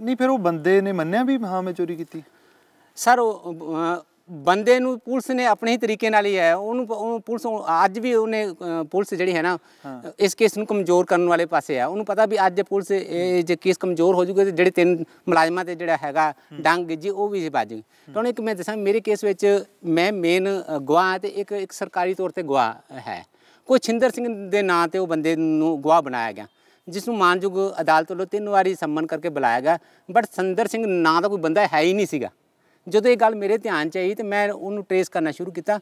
Speaker 2: ਨਹੀਂ ਫਿਰ ਉਹ ਬੰਦੇ ਨੇ ਮੰਨਿਆ ਵੀ ਹਾਂ ਮੈਂ ਚੋਰੀ ਕੀਤੀ ਸਰ ਉਹ ਬੰਦੇ ਨੂੰ ਪੁਲਿਸ ਨੇ ਆਪਣੇ ਹੀ ਤਰੀਕੇ ਨਾਲ ਹੀ ਹੈ ਉਹਨੂੰ ਪੁਲਿਸ ਅੱਜ ਵੀ ਉਹਨੇ ਪੁਲਿਸ ਜਿਹੜੀ ਹੈ ਨਾ ਇਸ ਕੇਸ ਨੂੰ ਕਮਜ਼ੋਰ ਕਰਨ ਵਾਲੇ ਪਾਸੇ ਆ ਉਹਨੂੰ ਪਤਾ ਵੀ ਅੱਜ ਪੁਲਿਸ ਇਹ ਜੇ ਕੇਸ ਕਮਜ਼ੋਰ ਹੋ ਜੂਗਾ ਤੇ ਜਿਹੜੇ ਤਿੰਨ ਮੁਲਾਜ਼ਮਾਂ ਤੇ ਜਿਹੜਾ ਹੈਗਾ ਡੰਗ ਜੀ ਉਹ ਵੀ ਬਾਜ ਤਾਂ ਇੱਕ ਮੈਂ ਦੱਸਾਂ ਮੇਰੇ ਕੇਸ ਵਿੱਚ ਮੈਂ ਮੇਨ ਗਵਾਹ ਤੇ ਇੱਕ ਇੱਕ ਸਰਕਾਰੀ ਤੌਰ ਤੇ ਗਵਾਹ ਹੈ ਕੋਈ ਛਿੰਦਰ ਸਿੰਘ ਦੇ ਨਾਂ ਤੇ ਉਹ ਬੰਦੇ ਨੂੰ ਗਵਾਹ ਬਣਾਇਆ ਗਿਆ ਜਿਸ ਨੂੰ ਮਾਨਯੋਗ ਅਦਾਲਤ ਵੱਲੋਂ ਤਿੰਨ ਵਾਰੀ ਸੰਮਨ ਕਰਕੇ ਬੁਲਾਇਆ ਗਿਆ ਬਟ ਸੰਦਰ ਸਿੰਘ ਨਾਂ ਦਾ ਕੋਈ ਬੰਦਾ ਹੈ ਹੀ ਨਹੀਂ ਸੀਗਾ ਜਦੋਂ ਇਹ ਗੱਲ ਮੇਰੇ ਧਿਆਨ 'ਚ ਆਈ ਤੇ ਮੈਂ ਉਹਨੂੰ ਟ੍ਰੇਸ ਕਰਨਾ ਸ਼ੁਰੂ ਕੀਤਾ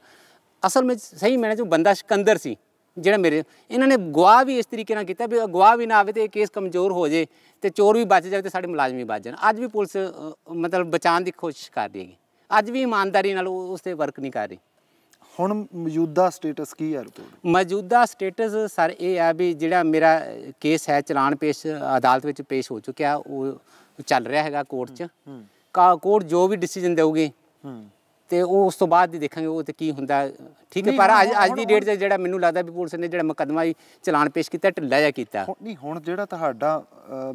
Speaker 2: ਅਸਲ ਵਿੱਚ ਸਹੀ ਮੈਨੇ ਜੋ ਬੰਦਾ ਸਿਕੰਦਰ ਸੀ ਜਿਹੜਾ ਮੇਰੇ ਇਹਨਾਂ ਨੇ ਗਵਾਹ ਵੀ ਇਸ ਤਰੀਕੇ ਨਾਲ ਕੀਤਾ ਵੀ ਗਵਾਹ ਵੀ ਨਾ ਆਵੇ ਤੇ ਇਹ ਕੇਸ ਕਮਜ਼ੋਰ ਹੋ ਜੇ ਤੇ ਚੋਰ ਵੀ ਬਚ ਜਾਵੇ ਤੇ ਸਾਡੇ ਮੁਲਾਜ਼ਮ ਵੀ ਬਚ ਜਾਣ ਅੱਜ ਵੀ ਪੁਲਿਸ ਮਤਲਬ ਬਚਾਉਣ ਦੀ ਕੋਸ਼ਿਸ਼ ਕਰ ਰਹੀ ਹੈ ਅੱਜ ਵੀ ਇਮਾਨਦਾਰੀ ਨਾਲ ਉਸ ਤੇ ਵਰਕ ਨਹੀਂ ਕਰ ਰਹੀ
Speaker 1: ਹੁਣ ਮੌਜੂਦਾ ਸਟੇਟਸ ਕੀ ਹੈ ਰਿਪੋਰਟ
Speaker 2: ਮੌਜੂਦਾ ਸਟੇਟਸ ਸਰ ਇਹ ਆ ਵੀ ਜਿਹੜਾ ਮੇਰਾ ਕੇਸ ਹੈ ਚਲਾਨ ਪੇਸ਼ ਅਦਾਲਤ ਵਿੱਚ ਪੇਸ਼ ਹੋ ਚੁੱਕਿਆ ਉਹ ਚੱਲ ਰਿਹਾ ਹੈਗਾ ਕੋਰਟ 'ਚ ਕਾ ਕੋਰਟ ਜੋ ਵੀ ਡਿਸੀਜਨ ਦੇਊਗੀ ਤੇ ਉਹ ਉਸ ਤੋਂ ਬਾਅਦ ਹੀ ਦੇਖਾਂਗੇ ਉਹ ਤੇ ਕੀ ਹੁੰਦਾ ਠੀਕ ਹੈ ਪਰ ਅੱਜ ਅੱਜ ਦੀ ਡੇਟ ਤੇ ਜਿਹੜਾ ਮੈਨੂੰ ਲੱਗਦਾ ਵੀ ਪੁਲਿਸ ਨੇ ਜਿਹੜਾ ਮੁਕਦਮਾ ਹੀ ਚਲਾਨ ਪੇਸ਼ ਕੀਤਾ ਢਿੱਲਾ ਜਾ ਕੀਤਾ
Speaker 1: ਨਹੀਂ ਹੁਣ ਜਿਹੜਾ ਤੁਹਾਡਾ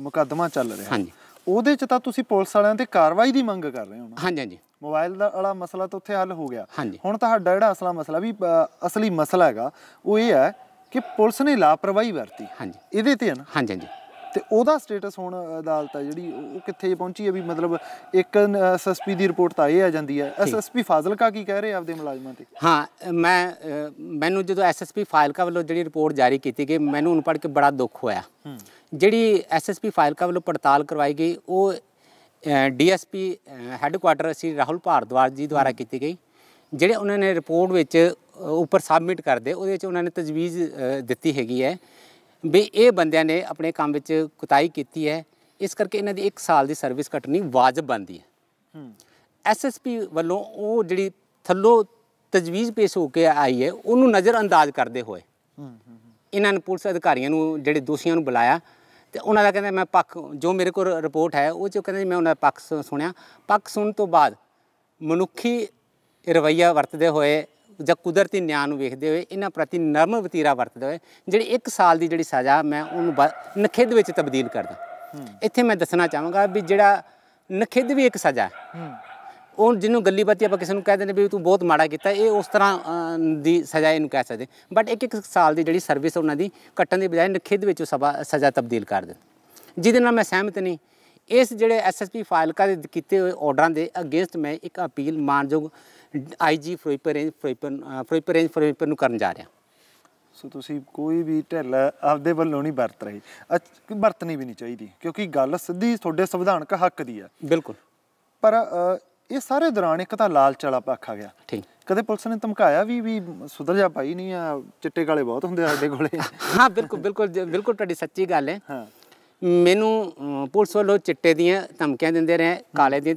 Speaker 1: ਮੁਕਦਮਾ ਚੱਲ ਰਿਹਾ ਹਾਂਜੀ ਉਹਦੇ 'ਚ ਤਾਂ ਤੁਸੀਂ ਪੁਲਿਸ ਵਾਲਿਆਂ ਤੇ ਕਾਰਵਾਈ ਦੀ ਮੰਗ ਕਰ ਰਹੇ ਹੋ ਹਾਂਜੀ ਹਾਂਜੀ ਮੋਬਾਈਲ ਦਾ ਵਾਲਾ ਮਸਲਾ ਤਾਂ ਉੱਥੇ ਹੱਲ ਹੋ ਗਿਆ ਹੁਣ ਤੁਹਾਡਾ ਜਿਹੜਾ ਅਸਲਾ ਮਸਲਾ ਵੀ ਅਸਲੀ ਮਸਲਾ ਹੈਗਾ ਉਹ ਇਹ ਹੈ ਕਿ ਪੁਲਿਸ ਨੇ ਲਾਪਰਵਾਹੀ
Speaker 2: ਵਰਤੀ ਹਾਂਜੀ ਇਹਦੇ ਤੇ ਹੈ ਨਾ ਹਾਂਜੀ ਹਾਂਜੀ
Speaker 1: ਤੇ ਉਹਦਾ ਸਟੇਟਸ ਹੁਣ ਅਦਾਲਤ ਆ ਜਿਹੜੀ ਉਹ ਕਿੱਥੇ ਪਹੁੰਚੀ ਹੈ ਵੀ ਮਤਲਬ ਇੱਕ ਐਸਐਸਪੀ ਦੀ ਰਿਪੋਰਟ ਤਾਂ ਇਹ ਆ ਜਾਂਦੀ ਹੈ ਐਸਐਸਪੀ ਫਾਜ਼ਲਕਾ ਕੀ ਕਹਿ ਰਹੇ ਆ ਆਪਦੇ ਮੁਲਾਜ਼ਮਾਂ ਤੇ
Speaker 2: ਹਾਂ ਮੈਂ ਮੈਨੂੰ ਜਦੋਂ ਐਸਐਸਪੀ ਫਾਜ਼ਲਕਾ ਵੱਲੋਂ ਜਿਹੜੀ ਰਿਪੋਰਟ ਜਾਰੀ ਕੀਤੀ ਗਈ ਮੈਨੂੰ ਉਹਨੂੰ ਪੜ੍ਹ ਕੇ ਬੜਾ ਦੁੱਖ ਹੋਇਆ ਜਿਹੜੀ ਐਸਐਸਪੀ ਫਾਜ਼ਲਕਾ ਵੱਲੋਂ ਪੜਤਾਲ ਕਰਵਾਈ ਗਈ ਉਹ ਡੀਐਸਪੀ ਹੈੱਡਕੁਆਟਰ ਅਸੀਂ ਰਾਹੁਲ ਭਾਰਦਵਾਜ ਜੀ ਦੁਆਰਾ ਕੀਤੀ ਗਈ ਜਿਹੜੇ ਉਹਨਾਂ ਨੇ ਰਿਪੋਰਟ ਵਿੱਚ ਉੱਪਰ ਸਬਮਿਟ ਕਰਦੇ ਉਹਦੇ ਵਿੱਚ ਉਹਨਾਂ ਨੇ ਤਜਵੀਜ਼ ਦਿੱਤੀ ਹੈਗੀ ਹੈ ਵੀ ਇਹ ਬੰਦਿਆਂ ਨੇ ਆਪਣੇ ਕੰਮ ਵਿੱਚ ਕੁਤਾਈ ਕੀਤੀ ਹੈ ਇਸ ਕਰਕੇ ਇਹਨਾਂ ਦੀ 1 ਸਾਲ ਦੀ ਸਰਵਿਸ ਕੱਟਣੀ ਵਾਜਬ ਬਣਦੀ ਹੈ ਐਸਐਸਪੀ ਵੱਲੋਂ ਉਹ ਜਿਹੜੀ ਥੱਲੋਂ ਤਜਵੀਜ਼ ਪੇਸ਼ ਹੋ ਕੇ ਆਈ ਹੈ ਉਹਨੂੰ ਨਜ਼ਰ ਅੰਦਾਜ਼ ਕਰਦੇ ਹੋਏ ਇਹਨਾਂ ਨੇ ਪੁਲਿਸ ਅਧਿਕਾਰੀਆਂ ਨੂੰ ਜਿਹੜੇ ਦੋਸ਼ੀਆਂ ਨੂੰ ਬੁਲਾਇਆ ਤੇ ਉਹਨਾਂ ਦਾ ਕਹਿੰਦਾ ਮੈਂ ਪੱਖ ਜੋ ਮੇਰੇ ਕੋਲ ਰਿਪੋਰਟ ਹੈ ਉਹ ਚ ਕਹਿੰਦਾ ਮੈਂ ਉਹਨਾਂ ਦਾ ਪੱਖ ਸੁਣਿਆ ਪੱਖ ਸੁਣਨ ਤੋਂ ਬਾਅਦ ਮਨੁੱਖੀ ਰਵਈਆ ਵਰਤਦੇ ਹੋਏ ਜਾਂ ਕੁਦਰਤੀ ਨਿਆਂ ਨੂੰ ਵੇਖਦੇ ਹੋਏ ਇਹਨਾਂ ਪ੍ਰਤੀ ਨਰਮ ਵਤੀਰਾ ਵਰਤਦੇ ਹੋਏ ਜਿਹੜੀ 1 ਸਾਲ ਦੀ ਜਿਹੜੀ ਸਜ਼ਾ ਮੈਂ ਉਹਨੂੰ ਨਖਿੱਦ ਵਿੱਚ ਤਬਦੀਲ ਕਰਦਾ ਇੱਥੇ ਮੈਂ ਦੱਸਣਾ ਚਾਹਾਂਗਾ ਵੀ ਜਿਹੜਾ ਨਖਿੱਦ ਵੀ ਇੱਕ ਸਜ਼ਾ ਹੈ ਉਹ ਜਿਹਨੂੰ ਗੱਲੀਬਾਤੀ ਆਪਾਂ ਕਿਸੇ ਨੂੰ ਕਹਿ ਦਿੰਦੇ ਵੀ ਤੂੰ ਬਹੁਤ ਮਾੜਾ ਕੀਤਾ ਇਹ ਉਸ ਤਰ੍ਹਾਂ ਦੀ ਸਜ਼ਾ ਇਹਨੂੰ ਕਹਿ ਸਕਦੇ ਬਟ ਇੱਕ ਇੱਕ ਸਾਲ ਦੀ ਜਿਹੜੀ ਸਰਵਿਸ ਉਹਨਾਂ ਦੀ ਕੱਟਣ ਦੀ ਬਜਾਏ ਨਖਿੱਦ ਵਿੱਚ ਸਜ਼ਾ ਤਬਦੀਲ ਕਰ ਦਿੰਦੇ ਜਿਹਦੇ ਨਾਲ ਮੈਂ ਸਹਿਮਤ ਨਹੀਂ ਇਸ ਜਿਹੜੇ ਐਸਐਸਪੀ ਫਾਈਲਕਾ ਦੇ ਕੀਤੇ ਹੋਏ ਆਰਡਰਾਂ ਦੇ ਅਗੇਂਸਟ ਮੈਂ ਇੱਕ ਅਪੀਲ ਮਾਨਯੋਗ IG Ferozepur range Ferozepur Ferozepur range Ferozepur ਨੂੰ ਕਰਨ ਜਾ ਰਿਹਾ
Speaker 1: ਸੋ ਤੁਸੀਂ ਕੋਈ ਵੀ ਢਿੱਲ ਆਪਦੇ ਵੱਲੋਂ ਨਹੀਂ ਵਰਤ ਰਹੀ ਵਰਤਣੀ ਵੀ ਨਹੀਂ ਚਾਹੀਦੀ ਕਿਉਂਕਿ ਗੱਲ ਸਿੱਧੀ ਤੁਹਾਡੇ ਸੰਵਿਧਾਨਕ ਹੱਕ ਦੀ ਹੈ ਬਿਲਕੁਲ ਪਰ ਇਹ ਸਾਰੇ ਦੌਰਾਨ ਇੱਕ ਤਾਂ ਲਾਲਚ ਵਾਲਾ ਪੱਖ ਆ ਗਿਆ ਠੀਕ ਕਦੇ
Speaker 2: ਪੁਲਿਸ ਨੇ ਧਮਕਾਇਆ ਵੀ ਵੀ ਸੁਧਰ ਜਾ ਭਾਈ ਨਹੀਂ ਆ ਚਿੱਟੇ ਕਾਲੇ ਬਹੁਤ ਹੁੰਦੇ ਸਾਡੇ ਕੋਲੇ ਹਾਂ ਬਿਲਕੁਲ ਬਿਲਕੁਲ ਬਿਲਕੁਲ ਤੁਹਾਡੀ ਸੱਚੀ ਗੱਲ ਹੈ ਹਾਂ ਮੈਨੂੰ ਪੁਲਿਸ ਵੱਲੋਂ ਚਿੱਟੇ ਦੀਆਂ ਧਮਕੀਆਂ ਦਿੰਦੇ ਰਹੇ ਕਾਲੇ ਦੀਆਂ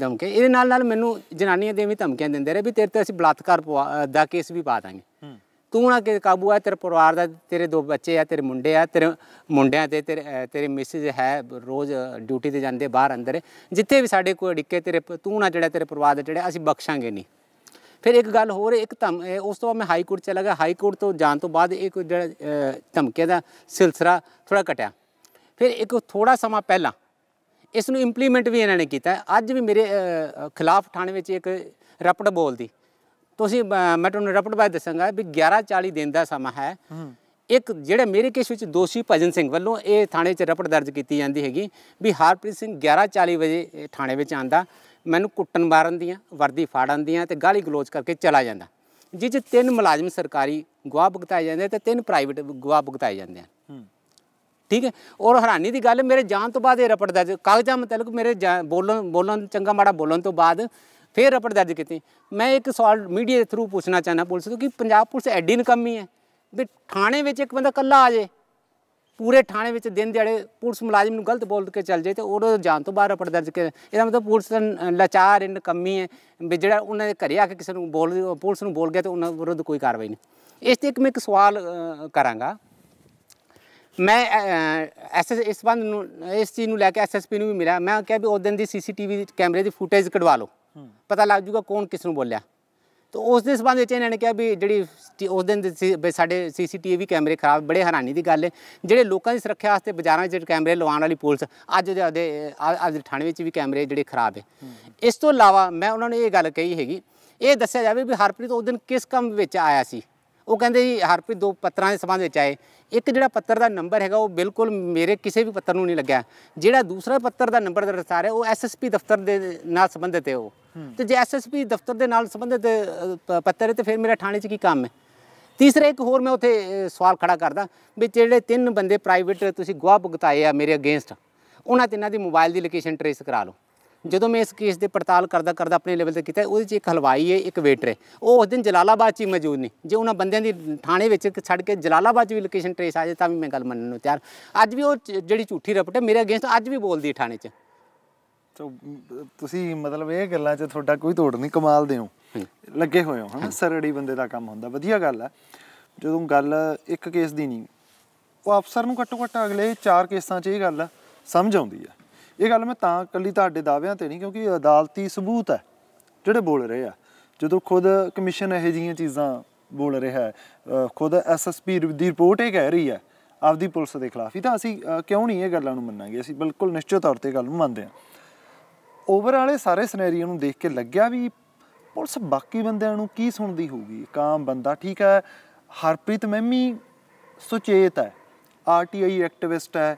Speaker 2: ਧਮਕੀਆਂ ਇਹਦੇ ਨਾਲ ਨਾਲ ਮੈਨੂੰ ਜਨਾਨੀਆਂ ਦੇ ਵੀ ਧਮਕੀਆਂ ਦਿੰਦੇ ਰਹੇ ਵੀ ਤੇਰੇ ਤੇ ਅਸੀਂ ਬਲਾਤਕਾਰ ਦਾ ਕੇਸ ਵੀ ਪਾ ਦਾਂਗੇ ਤੂੰ ਨਾ ਕਿ ਕਾਬੂ ਆ ਤੇਰੇ ਪਰਿਵਾਰ ਦਾ ਤੇਰੇ ਦੋ ਬੱਚੇ ਆ ਤੇਰੇ ਮੁੰਡੇ ਆ ਤੇਰੇ ਮੁੰਡਿਆਂ ਤੇ ਤੇਰੇ ਤੇਰੀ ਮਿਸਿਸ ਹੈ ਰੋਜ਼ ਡਿਊਟੀ ਤੇ ਜਾਂਦੇ ਬਾਹਰ ਅੰਦਰ ਜਿੱਥੇ ਵੀ ਸਾਡੇ ਕੋਈ ਡਿੱਕੇ ਤੇਰੇ ਤੂੰ ਨਾ ਜਿਹੜਾ ਤੇਰੇ ਪਰਿਵਾਰ ਦਾ ਜਿਹੜਾ ਅਸੀਂ ਬਖਸ਼ਾਂਗੇ ਨਹੀਂ ਫਿਰ ਇੱਕ ਗੱਲ ਹੋਰ ਇੱਕ ਧਮ ਉਸ ਤੋਂ ਬਾਅਦ ਮੈਂ ਹਾਈ ਕੋਰਟ ਚਲਾ ਗਿਆ ਹਾਈ ਕੋਰਟ ਤੋਂ ਜਾਣ ਤੋਂ ਬਾਅਦ ਇੱਕ ਜਿਹੜਾ ਧਮਕੇ ਦਾ ਸਿਲਸਿਲਾ ਥੋੜਾ ਘਟਿਆ ਫਿਰ ਇੱਕ ਥੋੜਾ ਸਮਾਂ ਪਹਿਲਾਂ ਇਸ ਨੂੰ ਇੰਪਲੀਮੈਂਟ ਵੀ ਇਹਨਾਂ ਨੇ ਕੀਤਾ ਅੱਜ ਵੀ ਮੇਰੇ ਖਿਲਾਫ ਥਾਣੇ ਵਿੱਚ ਇੱਕ ਰਪਟ ਬੋਲਦੀ ਤੁਸੀਂ ਮੈਂ ਤੁਹਾਨੂੰ ਰਪਟ ਬਾਅਦ ਦੱਸਾਂਗਾ ਵੀ 11:40 ਦਿਨ ਦਾ ਸਮਾਂ ਹੈ ਇੱਕ ਜਿਹੜੇ ਮੇਰੇ ਕੇਸ ਵਿੱਚ ਦੋਸ਼ੀ ਭਜਨ ਸਿੰਘ ਵੱਲੋਂ ਇਹ ਥਾਣੇ 'ਚ ਰਪਟ ਦਰਜ ਕੀਤੀ ਜਾਂਦੀ ਹੈਗੀ ਵੀ ਹਰਪ੍ਰੀਤ ਸਿੰਘ 11:40 ਵਜੇ ਥਾਣੇ ਵਿੱਚ ਆਂਦਾ ਮੈਨੂੰ ਕੁੱਟਣ ਮਾਰਨ ਦੀਆਂ ਵਰਦੀ ਫਾੜਨ ਦੀਆਂ ਤੇ ਗਾਲੀ ਗਲੋਚ ਕਰਕੇ ਚਲਾ ਜਾਂਦਾ ਜਿਸ ਤਿੰਨ ਮੁਲਾਜ਼ਮ ਸਰਕਾਰੀ ਗਵਾਹ ਭੁਗਤਾਏ ਜਾਂਦੇ ਤੇ ਤਿੰਨ ਪ੍ਰਾਈਵੇਟ ਗਵਾਹ ਭੁਗਤਾਏ ਜਾਂਦੇ ਆ ਠੀਕ ਹੈ ਔਰ ਹੈਰਾਨੀ ਦੀ ਗੱਲ ਮੇਰੇ ਜਾਣ ਤੋਂ ਬਾਅਦ ਇਹ ਰਪੜ ਦਰਜ ਕਾਗਜ਼ਾਂ ਮਤਲਬ ਮੇਰੇ ਬੋਲਣ ਬੋਲਣ ਚੰਗਾ ਮਾੜਾ ਬੋਲਣ ਤੋਂ ਬਾਅਦ ਫਿਰ ਰਪੜ ਦਰਜ ਕੀਤੀ ਮੈਂ ਇੱਕ ਸਵਾਲ ਮੀਡੀਆ ਦੇ ਥਰੂ ਪੁੱਛਣਾ ਚਾਹਨਾ ਪੁਲਿਸ ਤੋਂ ਕਿ ਪੰਜਾਬ ਪੁਲਿਸ ਐਡੀ ਨਕਮੀ ਹੈ ਵੀ ਥਾਣੇ ਵਿੱਚ ਇੱਕ ਬੰਦਾ ਕੱਲਾ ਆ ਜੇ ਪੂਰੇ ਥਾਣੇ ਵਿੱਚ ਦਿਨ ਦਿਹਾੜੇ ਪੁਲਿਸ ਮੁਲਾਜ਼ਮ ਨੂੰ ਗਲਤ ਬੋਲ ਕੇ ਚੱਲ ਜਾਈ ਤੇ ਉਹ ਜਾਣ ਤੋਂ ਬਾਅਦ ਰਪੜ ਦਰਜ ਕੇ ਇਹਦਾ ਮਤਲਬ ਪੁਲਿਸ ਦਾ ਲਾਚਾਰ ਇਨ ਕਮੀ ਹੈ ਵੀ ਜਿਹੜਾ ਉਹਨਾਂ ਦੇ ਘਰੇ ਆ ਕੇ ਕਿਸੇ ਨੂੰ ਬੋਲ ਪੁਲਿਸ ਨੂੰ ਬੋਲ ਗਿਆ ਤੇ ਉਹਨਾਂ ਵਿਰੁੱਧ ਕੋਈ ਕਾਰਵਾਈ ਨਹੀਂ ਇਸ ਤੇ ਇੱਕ ਮੈਂ ਇੱਕ ਸਵਾਲ ਕਰਾਂਗਾ ਮੈਂ ਐਸ ਇਸ ਬੰਦ ਨੂੰ ਇਸ ਚੀਜ਼ ਨੂੰ ਲੈ ਕੇ ਐਸਐਸਪੀ ਨੂੰ ਵੀ ਮਿਲਿਆ ਮੈਂ ਕਿਹਾ ਵੀ ਉਸ ਦਿਨ ਦੀ ਸੀਸੀਟੀਵੀ ਕੈਮਰੇ ਦੀ ਫੁਟੇਜ ਕਢਵਾ ਲਓ ਪਤਾ ਲੱਗ ਜੂਗਾ ਕੌਣ ਕਿਸ ਨੂੰ ਬੋਲਿਆ ਤਾਂ ਉਸ ਦੇ ਸੰਬੰਧ ਵਿੱਚ ਇਹਨਾਂ ਨੇ ਕਿਹਾ ਵੀ ਜਿਹੜੀ ਉਸ ਦਿਨ ਸਾਡੇ ਸੀਸੀਟੀਵੀ ਕੈਮਰੇ ਖਰਾਬ ਬੜੇ ਹੈਰਾਨੀ ਦੀ ਗੱਲ ਹੈ ਜਿਹੜੇ ਲੋਕਾਂ ਦੀ ਸੁਰੱਖਿਆ ਵਾਸਤੇ ਬਾਜ਼ਾਰਾਂ 'ਚ ਕੈਮਰੇ ਲਵਾਉਣ ਵਾਲੀ ਪੁਲਿਸ ਅੱਜ ਦੇ ਅੱਜ ਥਾਣੇ ਵਿੱਚ ਵੀ ਕੈਮਰੇ ਜਿਹੜੇ ਖਰਾਬ ਹੈ ਇਸ ਤੋਂ ਇਲਾਵਾ ਮੈਂ ਉਹਨਾਂ ਨੂੰ ਇਹ ਗੱਲ ਕਹੀ ਹੈਗੀ ਇਹ ਦੱਸਿਆ ਜਾਵੇ ਵੀ ਹਰਪ੍ਰੀਤ ਉਸ ਦਿਨ ਕਿਸ ਕੰਮ ਵਿੱਚ ਆਇਆ ਸੀ ਉਹ ਕਹਿੰਦੇ ਜੀ ਹਰਪ੍ਰੀਤ ਦੋ ਪੱਤਰਾਂ ਦੇ ਸਬੰਧ ਵਿੱਚ ਆਏ ਇੱਕ ਜਿਹੜਾ ਪੱਤਰ ਦਾ ਨੰਬਰ ਹੈਗਾ ਉਹ ਬਿਲਕੁਲ ਮੇਰੇ ਕਿਸੇ ਵੀ ਪੱਤਰ ਨੂੰ ਨਹੀਂ ਲੱਗਿਆ ਜਿਹੜਾ ਦੂਸਰਾ ਪੱਤਰ ਦਾ ਨੰਬਰ ਦਰਸਾਰ ਹੈ ਉਹ ਐਸਐਸਪੀ ਦਫ਼ਤਰ ਦੇ ਨਾਲ ਸੰਬੰਧਿਤ ਹੈ ਉਹ ਤੇ ਜੇ ਐਸਐਸਪੀ ਦਫ਼ਤਰ ਦੇ ਨਾਲ ਸੰਬੰਧਿਤ ਪੱਤਰ ਹੈ ਤੇ ਫਿਰ ਮੇਰਾ ਥਾਣੇ 'ਚ ਕੀ ਕੰਮ ਹੈ ਤੀਸਰਾ ਇੱਕ ਹੋਰ ਮੈਂ ਉਥੇ ਸਵਾਲ ਖੜਾ ਕਰਦਾ ਵੀ ਜਿਹੜੇ ਤਿੰਨ ਬੰਦੇ ਪ੍ਰਾਈਵੇਟ ਤੁਸੀਂ ਗਵਾਹ ਭੁਗਤਾਏ ਆ ਮੇਰੇ ਅਗੇਂਸਟ ਉਹਨਾਂ ਤਿੰਨਾਂ ਦੀ ਮੋਬਾਈਲ ਦੀ ਲੋਕੇਸ਼ਨ ਟ੍ਰੇਸ ਕਰਾ ਲਓ ਜਦੋਂ ਮੈਂ ਇਸ ਕੇਸ ਦੇ ਪੜਤਾਲ ਕਰਦਾ ਕਰਦਾ ਆਪਣੇ ਲੈਵਲ ਤੇ ਕੀਤਾ ਉਹਦੇ 'ਚ ਇੱਕ ਹਲਵਾਈ ਹੈ ਇੱਕ ਵੇਟਰ ਹੈ ਉਹ ਉਸ ਦਿਨ ਜਲਾਲਾਬਾਦ 'ਚ ਹੀ ਮੌਜੂਦ ਨਹੀਂ ਜੇ ਉਹਨਾਂ ਬੰਦਿਆਂ ਦੀ ਥਾਣੇ ਵਿੱਚ ਛੱਡ ਕੇ ਜਲਾਲਾਬਾਦ 'ਚ ਵੀ ਲੋਕੇਸ਼ਨ ਟ੍ਰੇਸ ਆ ਜਾਏ ਤਾਂ ਵੀ ਮੈਂ ਗੱਲ ਮੰਨਣ ਨੂੰ ਤਿਆਰ ਅੱਜ ਵੀ ਉਹ ਜਿਹੜੀ ਝੂਠੀ ਰਿਪੋਰਟ ਹੈ ਮੇਰੇ ਅਗੇਂਸਟ ਅੱਜ ਵੀ ਬੋਲਦੀ ਹੈ ਥਾਣੇ 'ਚ
Speaker 1: ਤੋ ਤੁਸੀਂ ਮਤਲਬ ਇਹ ਗੱਲਾਂ 'ਚ ਤੁਹਾਡਾ ਕੋਈ ਤੋੜ ਨਹੀਂ ਕਮਾਲ ਦੇ ਹੋ ਲੱਗੇ ਹੋਏ ਹੋ ਹਨਾ ਸਰੜੀ ਬੰਦੇ ਦਾ ਕੰਮ ਹੁੰਦਾ ਵਧੀਆ ਗੱਲ ਆ ਜਦੋਂ ਗੱਲ ਇੱਕ ਕੇਸ ਦੀ ਨਹੀਂ ਉਹ ਅਫਸਰ ਨੂੰ ਘੱਟੋ ਘੱਟ ਅਗਲੇ 4 ਕੇਸਾਂ 'ਚ ਇਹ ਗੱਲ ਸਮਝ ਆਉਂਦੀ ਆ ਇਹ ਗੱਲ ਮੈਂ ਤਾਂ ਕੱਲੀ ਤੁਹਾਡੇ ਦਾਅਵਿਆਂ ਤੇ ਨਹੀਂ ਕਿਉਂਕਿ ਅਦਾਲਤੀ ਸਬੂਤ ਹੈ ਜਿਹੜੇ ਬੋਲ ਰਹੇ ਆ ਜਦੋਂ ਖੁਦ ਕਮਿਸ਼ਨ ਇਹ ਜੀਆਂ ਚੀਜ਼ਾਂ ਬੋਲ ਰਿਹਾ ਹੈ ਖੁਦ ਐਸਐਸਪੀ ਦੀ ਰਿਪੋਰਟ ਇਹ ਕਹਿ ਰਹੀ ਹੈ ਆਪਦੀ ਪੁਲਿਸ ਦੇ ਖਿਲਾਫ ਹੀ ਤਾਂ ਅਸੀਂ ਕਿਉਂ ਨਹੀਂ ਇਹ ਗੱਲਾਂ ਨੂੰ ਮੰਨਾਂਗੇ ਅਸੀਂ ਬਿਲਕੁਲ ਨਿਸ਼ਚਿਤ ਤੌਰ ਤੇ ਗੱਲ ਨੂੰ ਮੰਨਦੇ ਹਾਂ ਓਵਰ ਵਾਲੇ ਸਾਰੇ ਸਿਨੈਰੀਓ ਨੂੰ ਦੇਖ ਕੇ ਲੱਗਿਆ ਵੀ ਪੁਲਿਸ ਬਾਕੀ ਬੰਦਿਆਂ ਨੂੰ ਕੀ ਸੁਣਦੀ ਹੋਊਗੀ ਕਾਮ ਬੰਦਾ ਠੀਕ ਹੈ ਹਰਪ੍ਰੀਤ ਮਹਿਮੀ ਸੁਚੇਤ ਹੈ ਆਰਟੀਆਈ ਐਕਟਿਵਿਸਟ ਹੈ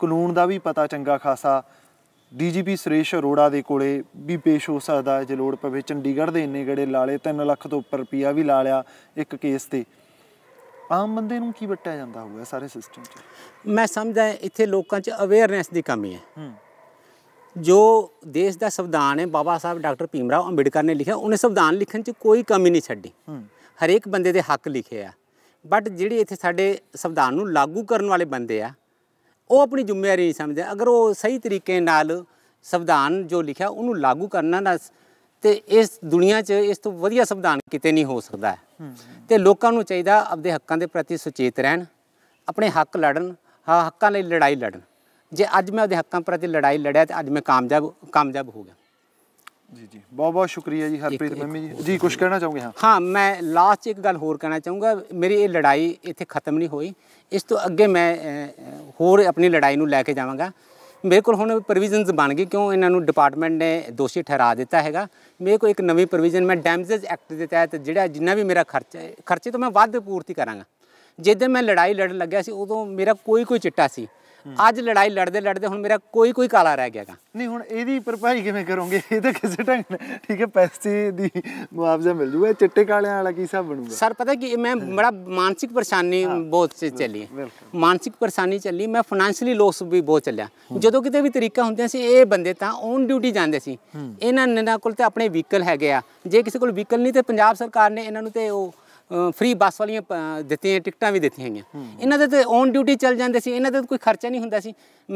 Speaker 1: ਕਾਨੂੰਨ ਦਾ ਵੀ ਪਤਾ ਚੰਗਾ ਖਾਸਾ ਡੀਜੀਪੀ ਸ੍ਰੇਸ਼ ਅਰੋੜਾ ਦੇ ਕੋਲੇ ਵੀ ਪੇਸ਼ ਹੋ ਸਕਦਾ ਜੇ ਲੋੜ ਪਵੇ ਚੰਡੀਗੜ੍ਹ ਦੇ ਇੰਨੇ ਗੜੇ ਲਾਲੇ 3 ਲੱਖ ਤੋਂ ਉੱਪਰ ਰੁਪਿਆ ਵੀ ਲਾ ਲਿਆ ਇੱਕ ਕੇਸ ਤੇ ਆਮ ਬੰਦੇ ਨੂੰ ਕੀ ਵਟਿਆ ਜਾਂਦਾ ਹੋਊਗਾ ਸਾਰੇ
Speaker 2: ਸਿਸਟਮ 'ਚ ਮੈਂ ਸਮਝਦਾ ਇੱਥੇ ਲੋਕਾਂ 'ਚ ਅਵੇਅਰਨੈਸ ਦੀ ਕਮੀ ਹੈ ਜੋ ਦੇਸ਼ ਦਾ ਸੰਵਿਧਾਨ ਹੈ ਬਾਬਾ ਸਾਹਿਬ ਡਾਕਟਰ ਭੀਮਰਾਓ ਅੰਬੇਡਕਰ ਨੇ ਲਿਖਿਆ ਉਹਨੇ ਸੰਵਿਧਾਨ ਲਿਖਣ 'ਚ ਕੋਈ ਕਮੀ ਨਹੀਂ ਛੱਡੀ ਹਰੇਕ ਬੰਦੇ ਦੇ ਹੱਕ ਲਿਖੇ ਆ ਬਟ ਜਿਹੜੇ ਇੱਥੇ ਸਾਡੇ ਸੰਵਿਧਾਨ ਨੂੰ ਲਾਗੂ ਕਰਨ ਵਾਲੇ ਬੰਦੇ ਆ ਉਹ ਆਪਣੀ ਜ਼ਿੰਮੇਵਾਰੀ ਨਹੀਂ ਸਮਝਦੇ ਅਗਰ ਉਹ ਸਹੀ ਤਰੀਕੇ ਨਾਲ ਸੰਵਿਧਾਨ ਜੋ ਲਿਖਿਆ ਉਹਨੂੰ ਲਾਗੂ ਕਰਨਾ ਨਾ ਤੇ ਇਸ ਦੁਨੀਆ 'ਚ ਇਸ ਤੋਂ ਵਧੀਆ ਸੰਵਿਧਾਨ ਕਿਤੇ ਨਹੀਂ ਹੋ ਸਕਦਾ ਤੇ ਲੋਕਾਂ ਨੂੰ ਚਾਹੀਦਾ ਆਪਣੇ ਹੱਕਾਂ ਦੇ ਪ੍ਰਤੀ ਸੁਚੇਤ ਰਹਿਣ ਆਪਣੇ ਹੱਕ ਲੜਨ ਹੱਕਾਂ ਲਈ ਲੜਾਈ ਲੜਨ ਜੇ ਅੱਜ ਮੈਂ ਉਹਦੇ ਹੱਕਾਂ ਪ੍ਰਤੀ ਲੜਾਈ ਲੜਿਆ ਤੇ ਅੱਜ ਮੈਂ ਕਾਮਯਾਬ ਕਾਮਯਾਬ ਹੋ ਗਿਆ ਜੀ ਜੀ ਬਹੁਤ ਬਹੁਤ ਸ਼ੁਕਰੀਆ ਜੀ ਹਰਪ੍ਰੀਤ ਮੰਮੀ ਜੀ ਜੀ ਕੁਝ ਕਹਿਣਾ ਚਾਹੋਗੇ ਹਾਂ ਹਾਂ ਮੈਂ ਲਾਸਟ ਇੱਕ ਗੱਲ ਹੋਰ ਕਹਿਣਾ ਚਾਹੂੰਗਾ ਮੇਰੀ ਇਹ ਲੜਾਈ ਇੱਥੇ ਖਤਮ ਨਹੀਂ ਹੋਈ ਇਸ ਤੋਂ ਅੱਗੇ ਮੈਂ ਹੋਰ ਆਪਣੀ ਲੜਾਈ ਨੂੰ ਲੈ ਕੇ ਜਾਵਾਂਗਾ ਮੇਰੇ ਕੋਲ ਹੁਣ ਪ੍ਰੋਵੀਜ਼ਨਸ ਬਣ ਗਏ ਕਿਉਂ ਇਹਨਾਂ ਨੂੰ ਡਿਪਾਰਟਮੈਂਟ ਨੇ ਦੋਸ਼ੀ ਠਹਿਰਾ ਦਿੱਤਾ ਹੈਗਾ ਮੇਰੇ ਕੋਲ ਇੱਕ ਨਵੀਂ ਪ੍ਰੋਵੀਜ਼ਨ ਮੈਂ ਡੈਮੇਜਸ ਐਕਟ ਦੇ ਤਹਿਤ ਜਿਹੜਾ ਜਿੰਨਾ ਵੀ ਮੇਰਾ ਖਰਚਾ ਖਰਚੇ ਤੋਂ ਮੈਂ ਵੱਧ ਪੂਰਤੀ ਕਰਾਂਗਾ ਜਿੱਦਾਂ ਮੈਂ ਲੜਾਈ ਲੜਨ ਲੱਗਿਆ ਸੀ ਉਦੋਂ ਮੇਰਾ ਕੋਈ ਕੋਈ ਚਿੱਟਾ ਸੀ ਅੱਜ ਲੜਾਈ ਲੜਦੇ ਲੜਦੇ ਹੁਣ ਮੇਰਾ ਕੋਈ ਕੋਈ ਕਾਲਾ ਰਹਿ ਗਿਆਗਾ ਨਹੀਂ ਹੁਣ ਇਹਦੀ ਭਰਪਾਈ ਕਿਵੇਂ ਕਰੋਗੇ ਇਹ ਤਾਂ ਕਿਸੇ ਢੰਗ ਨਾਲ
Speaker 1: ਠੀਕ ਹੈ ਪੈਸੇ ਦੀ ਮੁਆਵਜ਼ਾ ਮਿਲ ਜੂਗਾ ਚਿੱਟੇ
Speaker 2: ਕਾਲਿਆਂ ਵਾਲਾ ਕੀ ਹਿਸਾਬ ਬਣੂਗਾ ਸਰ ਪਤਾ ਕਿ ਮੈਂ ਬੜਾ ਮਾਨਸਿਕ ਪਰੇਸ਼ਾਨੀ ਬਹੁਤ ਸੇ ਚੱਲੀ ਮਾਨਸਿਕ ਪਰੇਸ਼ਾਨੀ ਚੱਲੀ ਮੈਂ ਫਾਈਨੈਂਸ਼ਲੀ ਲੋਸ ਵੀ ਬਹੁਤ ਚੱਲਿਆ ਜਦੋਂ ਕਿਤੇ ਵੀ ਤਰੀਕਾ ਹੁੰਦਿਆ ਸੀ ਇਹ ਬੰਦੇ ਤਾਂ ਔਨ ਡਿਊਟੀ ਜਾਂਦੇ ਸੀ ਇਹਨਾਂ ਨੇ ਕੋਲ ਤੇ ਆਪਣੇ ਵਹੀਕਲ ਹੈਗੇ ਆ ਜੇ ਕਿਸੇ ਕੋਲ ਵਹੀਕਲ ਨਹੀਂ ਤੇ ਪੰਜਾਬ ਸਰਕਾਰ ਨੇ ਇਹਨਾਂ ਨੂੰ ਤੇ ਉਹ ਫ੍ਰੀ ਬੱਸ ਵਾਲੀਆਂ ਦਿੱਤੀਆਂ ਟਿਕਟਾਂ ਵੀ ਦਿੱਤੀਆਂ ਗਈਆਂ ਇਹਨਾਂ ਦੇ ਤੇ ਔਨ ਡਿਊਟੀ ਚੱਲ ਜਾਂਦੇ ਸੀ ਇਹਨਾਂ ਦੇ ਕੋਈ ਖਰਚਾ ਨਹੀਂ ਹੁੰਦਾ ਸੀ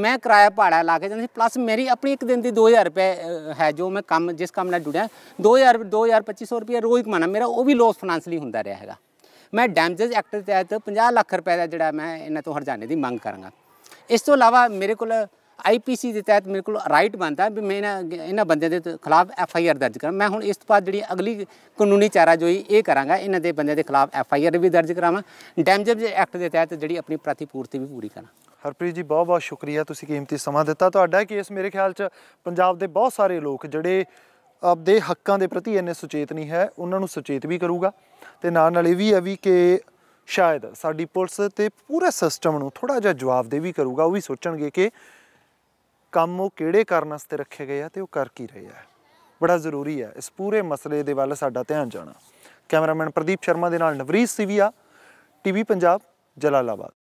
Speaker 2: ਮੈਂ ਕਿਰਾਇਆ ਭਾੜਾ ਲਾ ਕੇ ਜਾਂਦਾ ਸੀ ਪਲੱਸ ਮੇਰੀ ਆਪਣੀ ਇੱਕ ਦਿਨ ਦੀ 2000 ਰੁਪਏ ਹੈ ਜੋ ਮੈਂ ਕੰਮ ਜਿਸ ਕੰਮ ਨਾਲ ਜੁੜਿਆ 2000 2000 2500 ਰੁਪਏ ਰੋਜ਼ ਕਮਾਣਾ ਮੇਰਾ ਉਹ ਵੀ ਲੋਸ ਫਾਈਨੈਂਸਲੀ ਹੁੰਦਾ ਰਿਹਾ ਹੈਗਾ ਮੈਂ ਡੈਮੇਜ ਐਕਟ ਦੇ ਤਹਿਤ 50 ਲੱਖ ਰੁਪਏ ਦਾ ਜਿਹੜਾ ਮੈਂ ਇਹਨਾਂ ਤੋਂ ਹਰਜਾਨੇ ਦੀ ਮੰਗ ਕਰਾਂਗਾ ਇਸ ਤੋਂ ਇਲਾਵਾ ਮੇਰੇ ਕੋਲ ਆਈਪੀਸੀ ਦੇ ਤਹਿਤ ਮੇਰੇ ਕੋਲ ਰਾਈਟ ਬਣਦਾ ਵੀ ਮੈਂ ਇਹਨਾਂ ਬੰਦਿਆਂ ਦੇ ਖਿਲਾਫ ਐਫ ਆਈ ਆਰ ਦਰਜ ਕਰਾਂ ਮੈਂ ਹੁਣ ਇਸ ਤੋਂ ਬਾਅਦ ਜਿਹੜੀ ਅਗਲੀ ਕਾਨੂੰਨੀ ਚਾਰਾ ਜੋਈ ਇਹ ਕਰਾਂਗਾ ਇਹਨਾਂ ਦੇ ਬੰਦਿਆਂ ਦੇ ਖਿਲਾਫ ਐਫ ਆਈ ਆਰ ਵੀ ਦਰਜ ਕਰਾਵਾਂ ਡੈਮੇਜ ਐਕਟ ਦੇ ਤਹਿਤ ਜਿਹੜੀ ਆਪਣੀ ਪ੍ਰਤੀਪੂਰਤੀ ਵੀ ਪੂਰੀ ਕਰਾਂ ਹਰਪ੍ਰੀਤ ਜੀ ਬਹੁਤ ਬਹੁਤ
Speaker 1: ਸ਼ੁਕਰੀਆ ਤੁਸੀਂ ਕੀਮਤੀ ਸਮਾਂ ਦਿੱਤਾ ਤੁਹਾਡਾ ਕੇਸ ਮੇਰੇ ਖਿਆਲ 'ਚ ਪੰਜਾਬ ਦੇ ਬਹੁਤ ਸਾਰੇ ਲੋਕ ਜਿਹੜੇ ਆਪਦੇ ਹੱਕਾਂ ਦੇ ਪ੍ਰਤੀ ਇੰਨੇ ਸੁਚੇਤ ਨਹੀਂ ਹੈ ਉਹਨਾਂ ਨੂੰ ਸੁਚੇਤ ਵੀ ਕਰੂਗਾ ਤੇ ਨਾਲ ਨਾਲ ਇਹ ਵੀ ਹੈ ਵੀ ਕਿ ਸ਼ਾਇਦ ਸਾਡੀ ਪੁਲਿਸ ਤੇ ਪੂਰੇ ਸਿਸਟਮ ਨੂੰ ਥੋੜਾ ਜਿਹਾ ਵੀ ਕਰੂਗਾ ਉਹ ਵੀ ਸੋਚਣਗੇ ਕਿ ਕੰਮ ਉਹ ਕਿਹੜੇ ਕਰਨ ਵਾਸਤੇ ਰੱਖੇ ਗਏ ਆ ਤੇ ਉਹ ਕਰ ਕੀ ਰਹੇ ਆ ਬੜਾ ਜ਼ਰੂਰੀ ਆ ਇਸ ਪੂਰੇ ਮਸਲੇ ਦੇ ਵੱਲ ਸਾਡਾ ਧਿਆਨ ਜਾਣਾ ਕੈਮਰਾਮੈਨ ਪ੍ਰਦੀਪ ਸ਼ਰਮਾ ਦੇ ਨਾਲ ਨਵਰੀਸ ਸਿਵੀਆ ਟੀਵੀ ਪੰਜਾਬ ਜਲਾਲਾਬਾਦ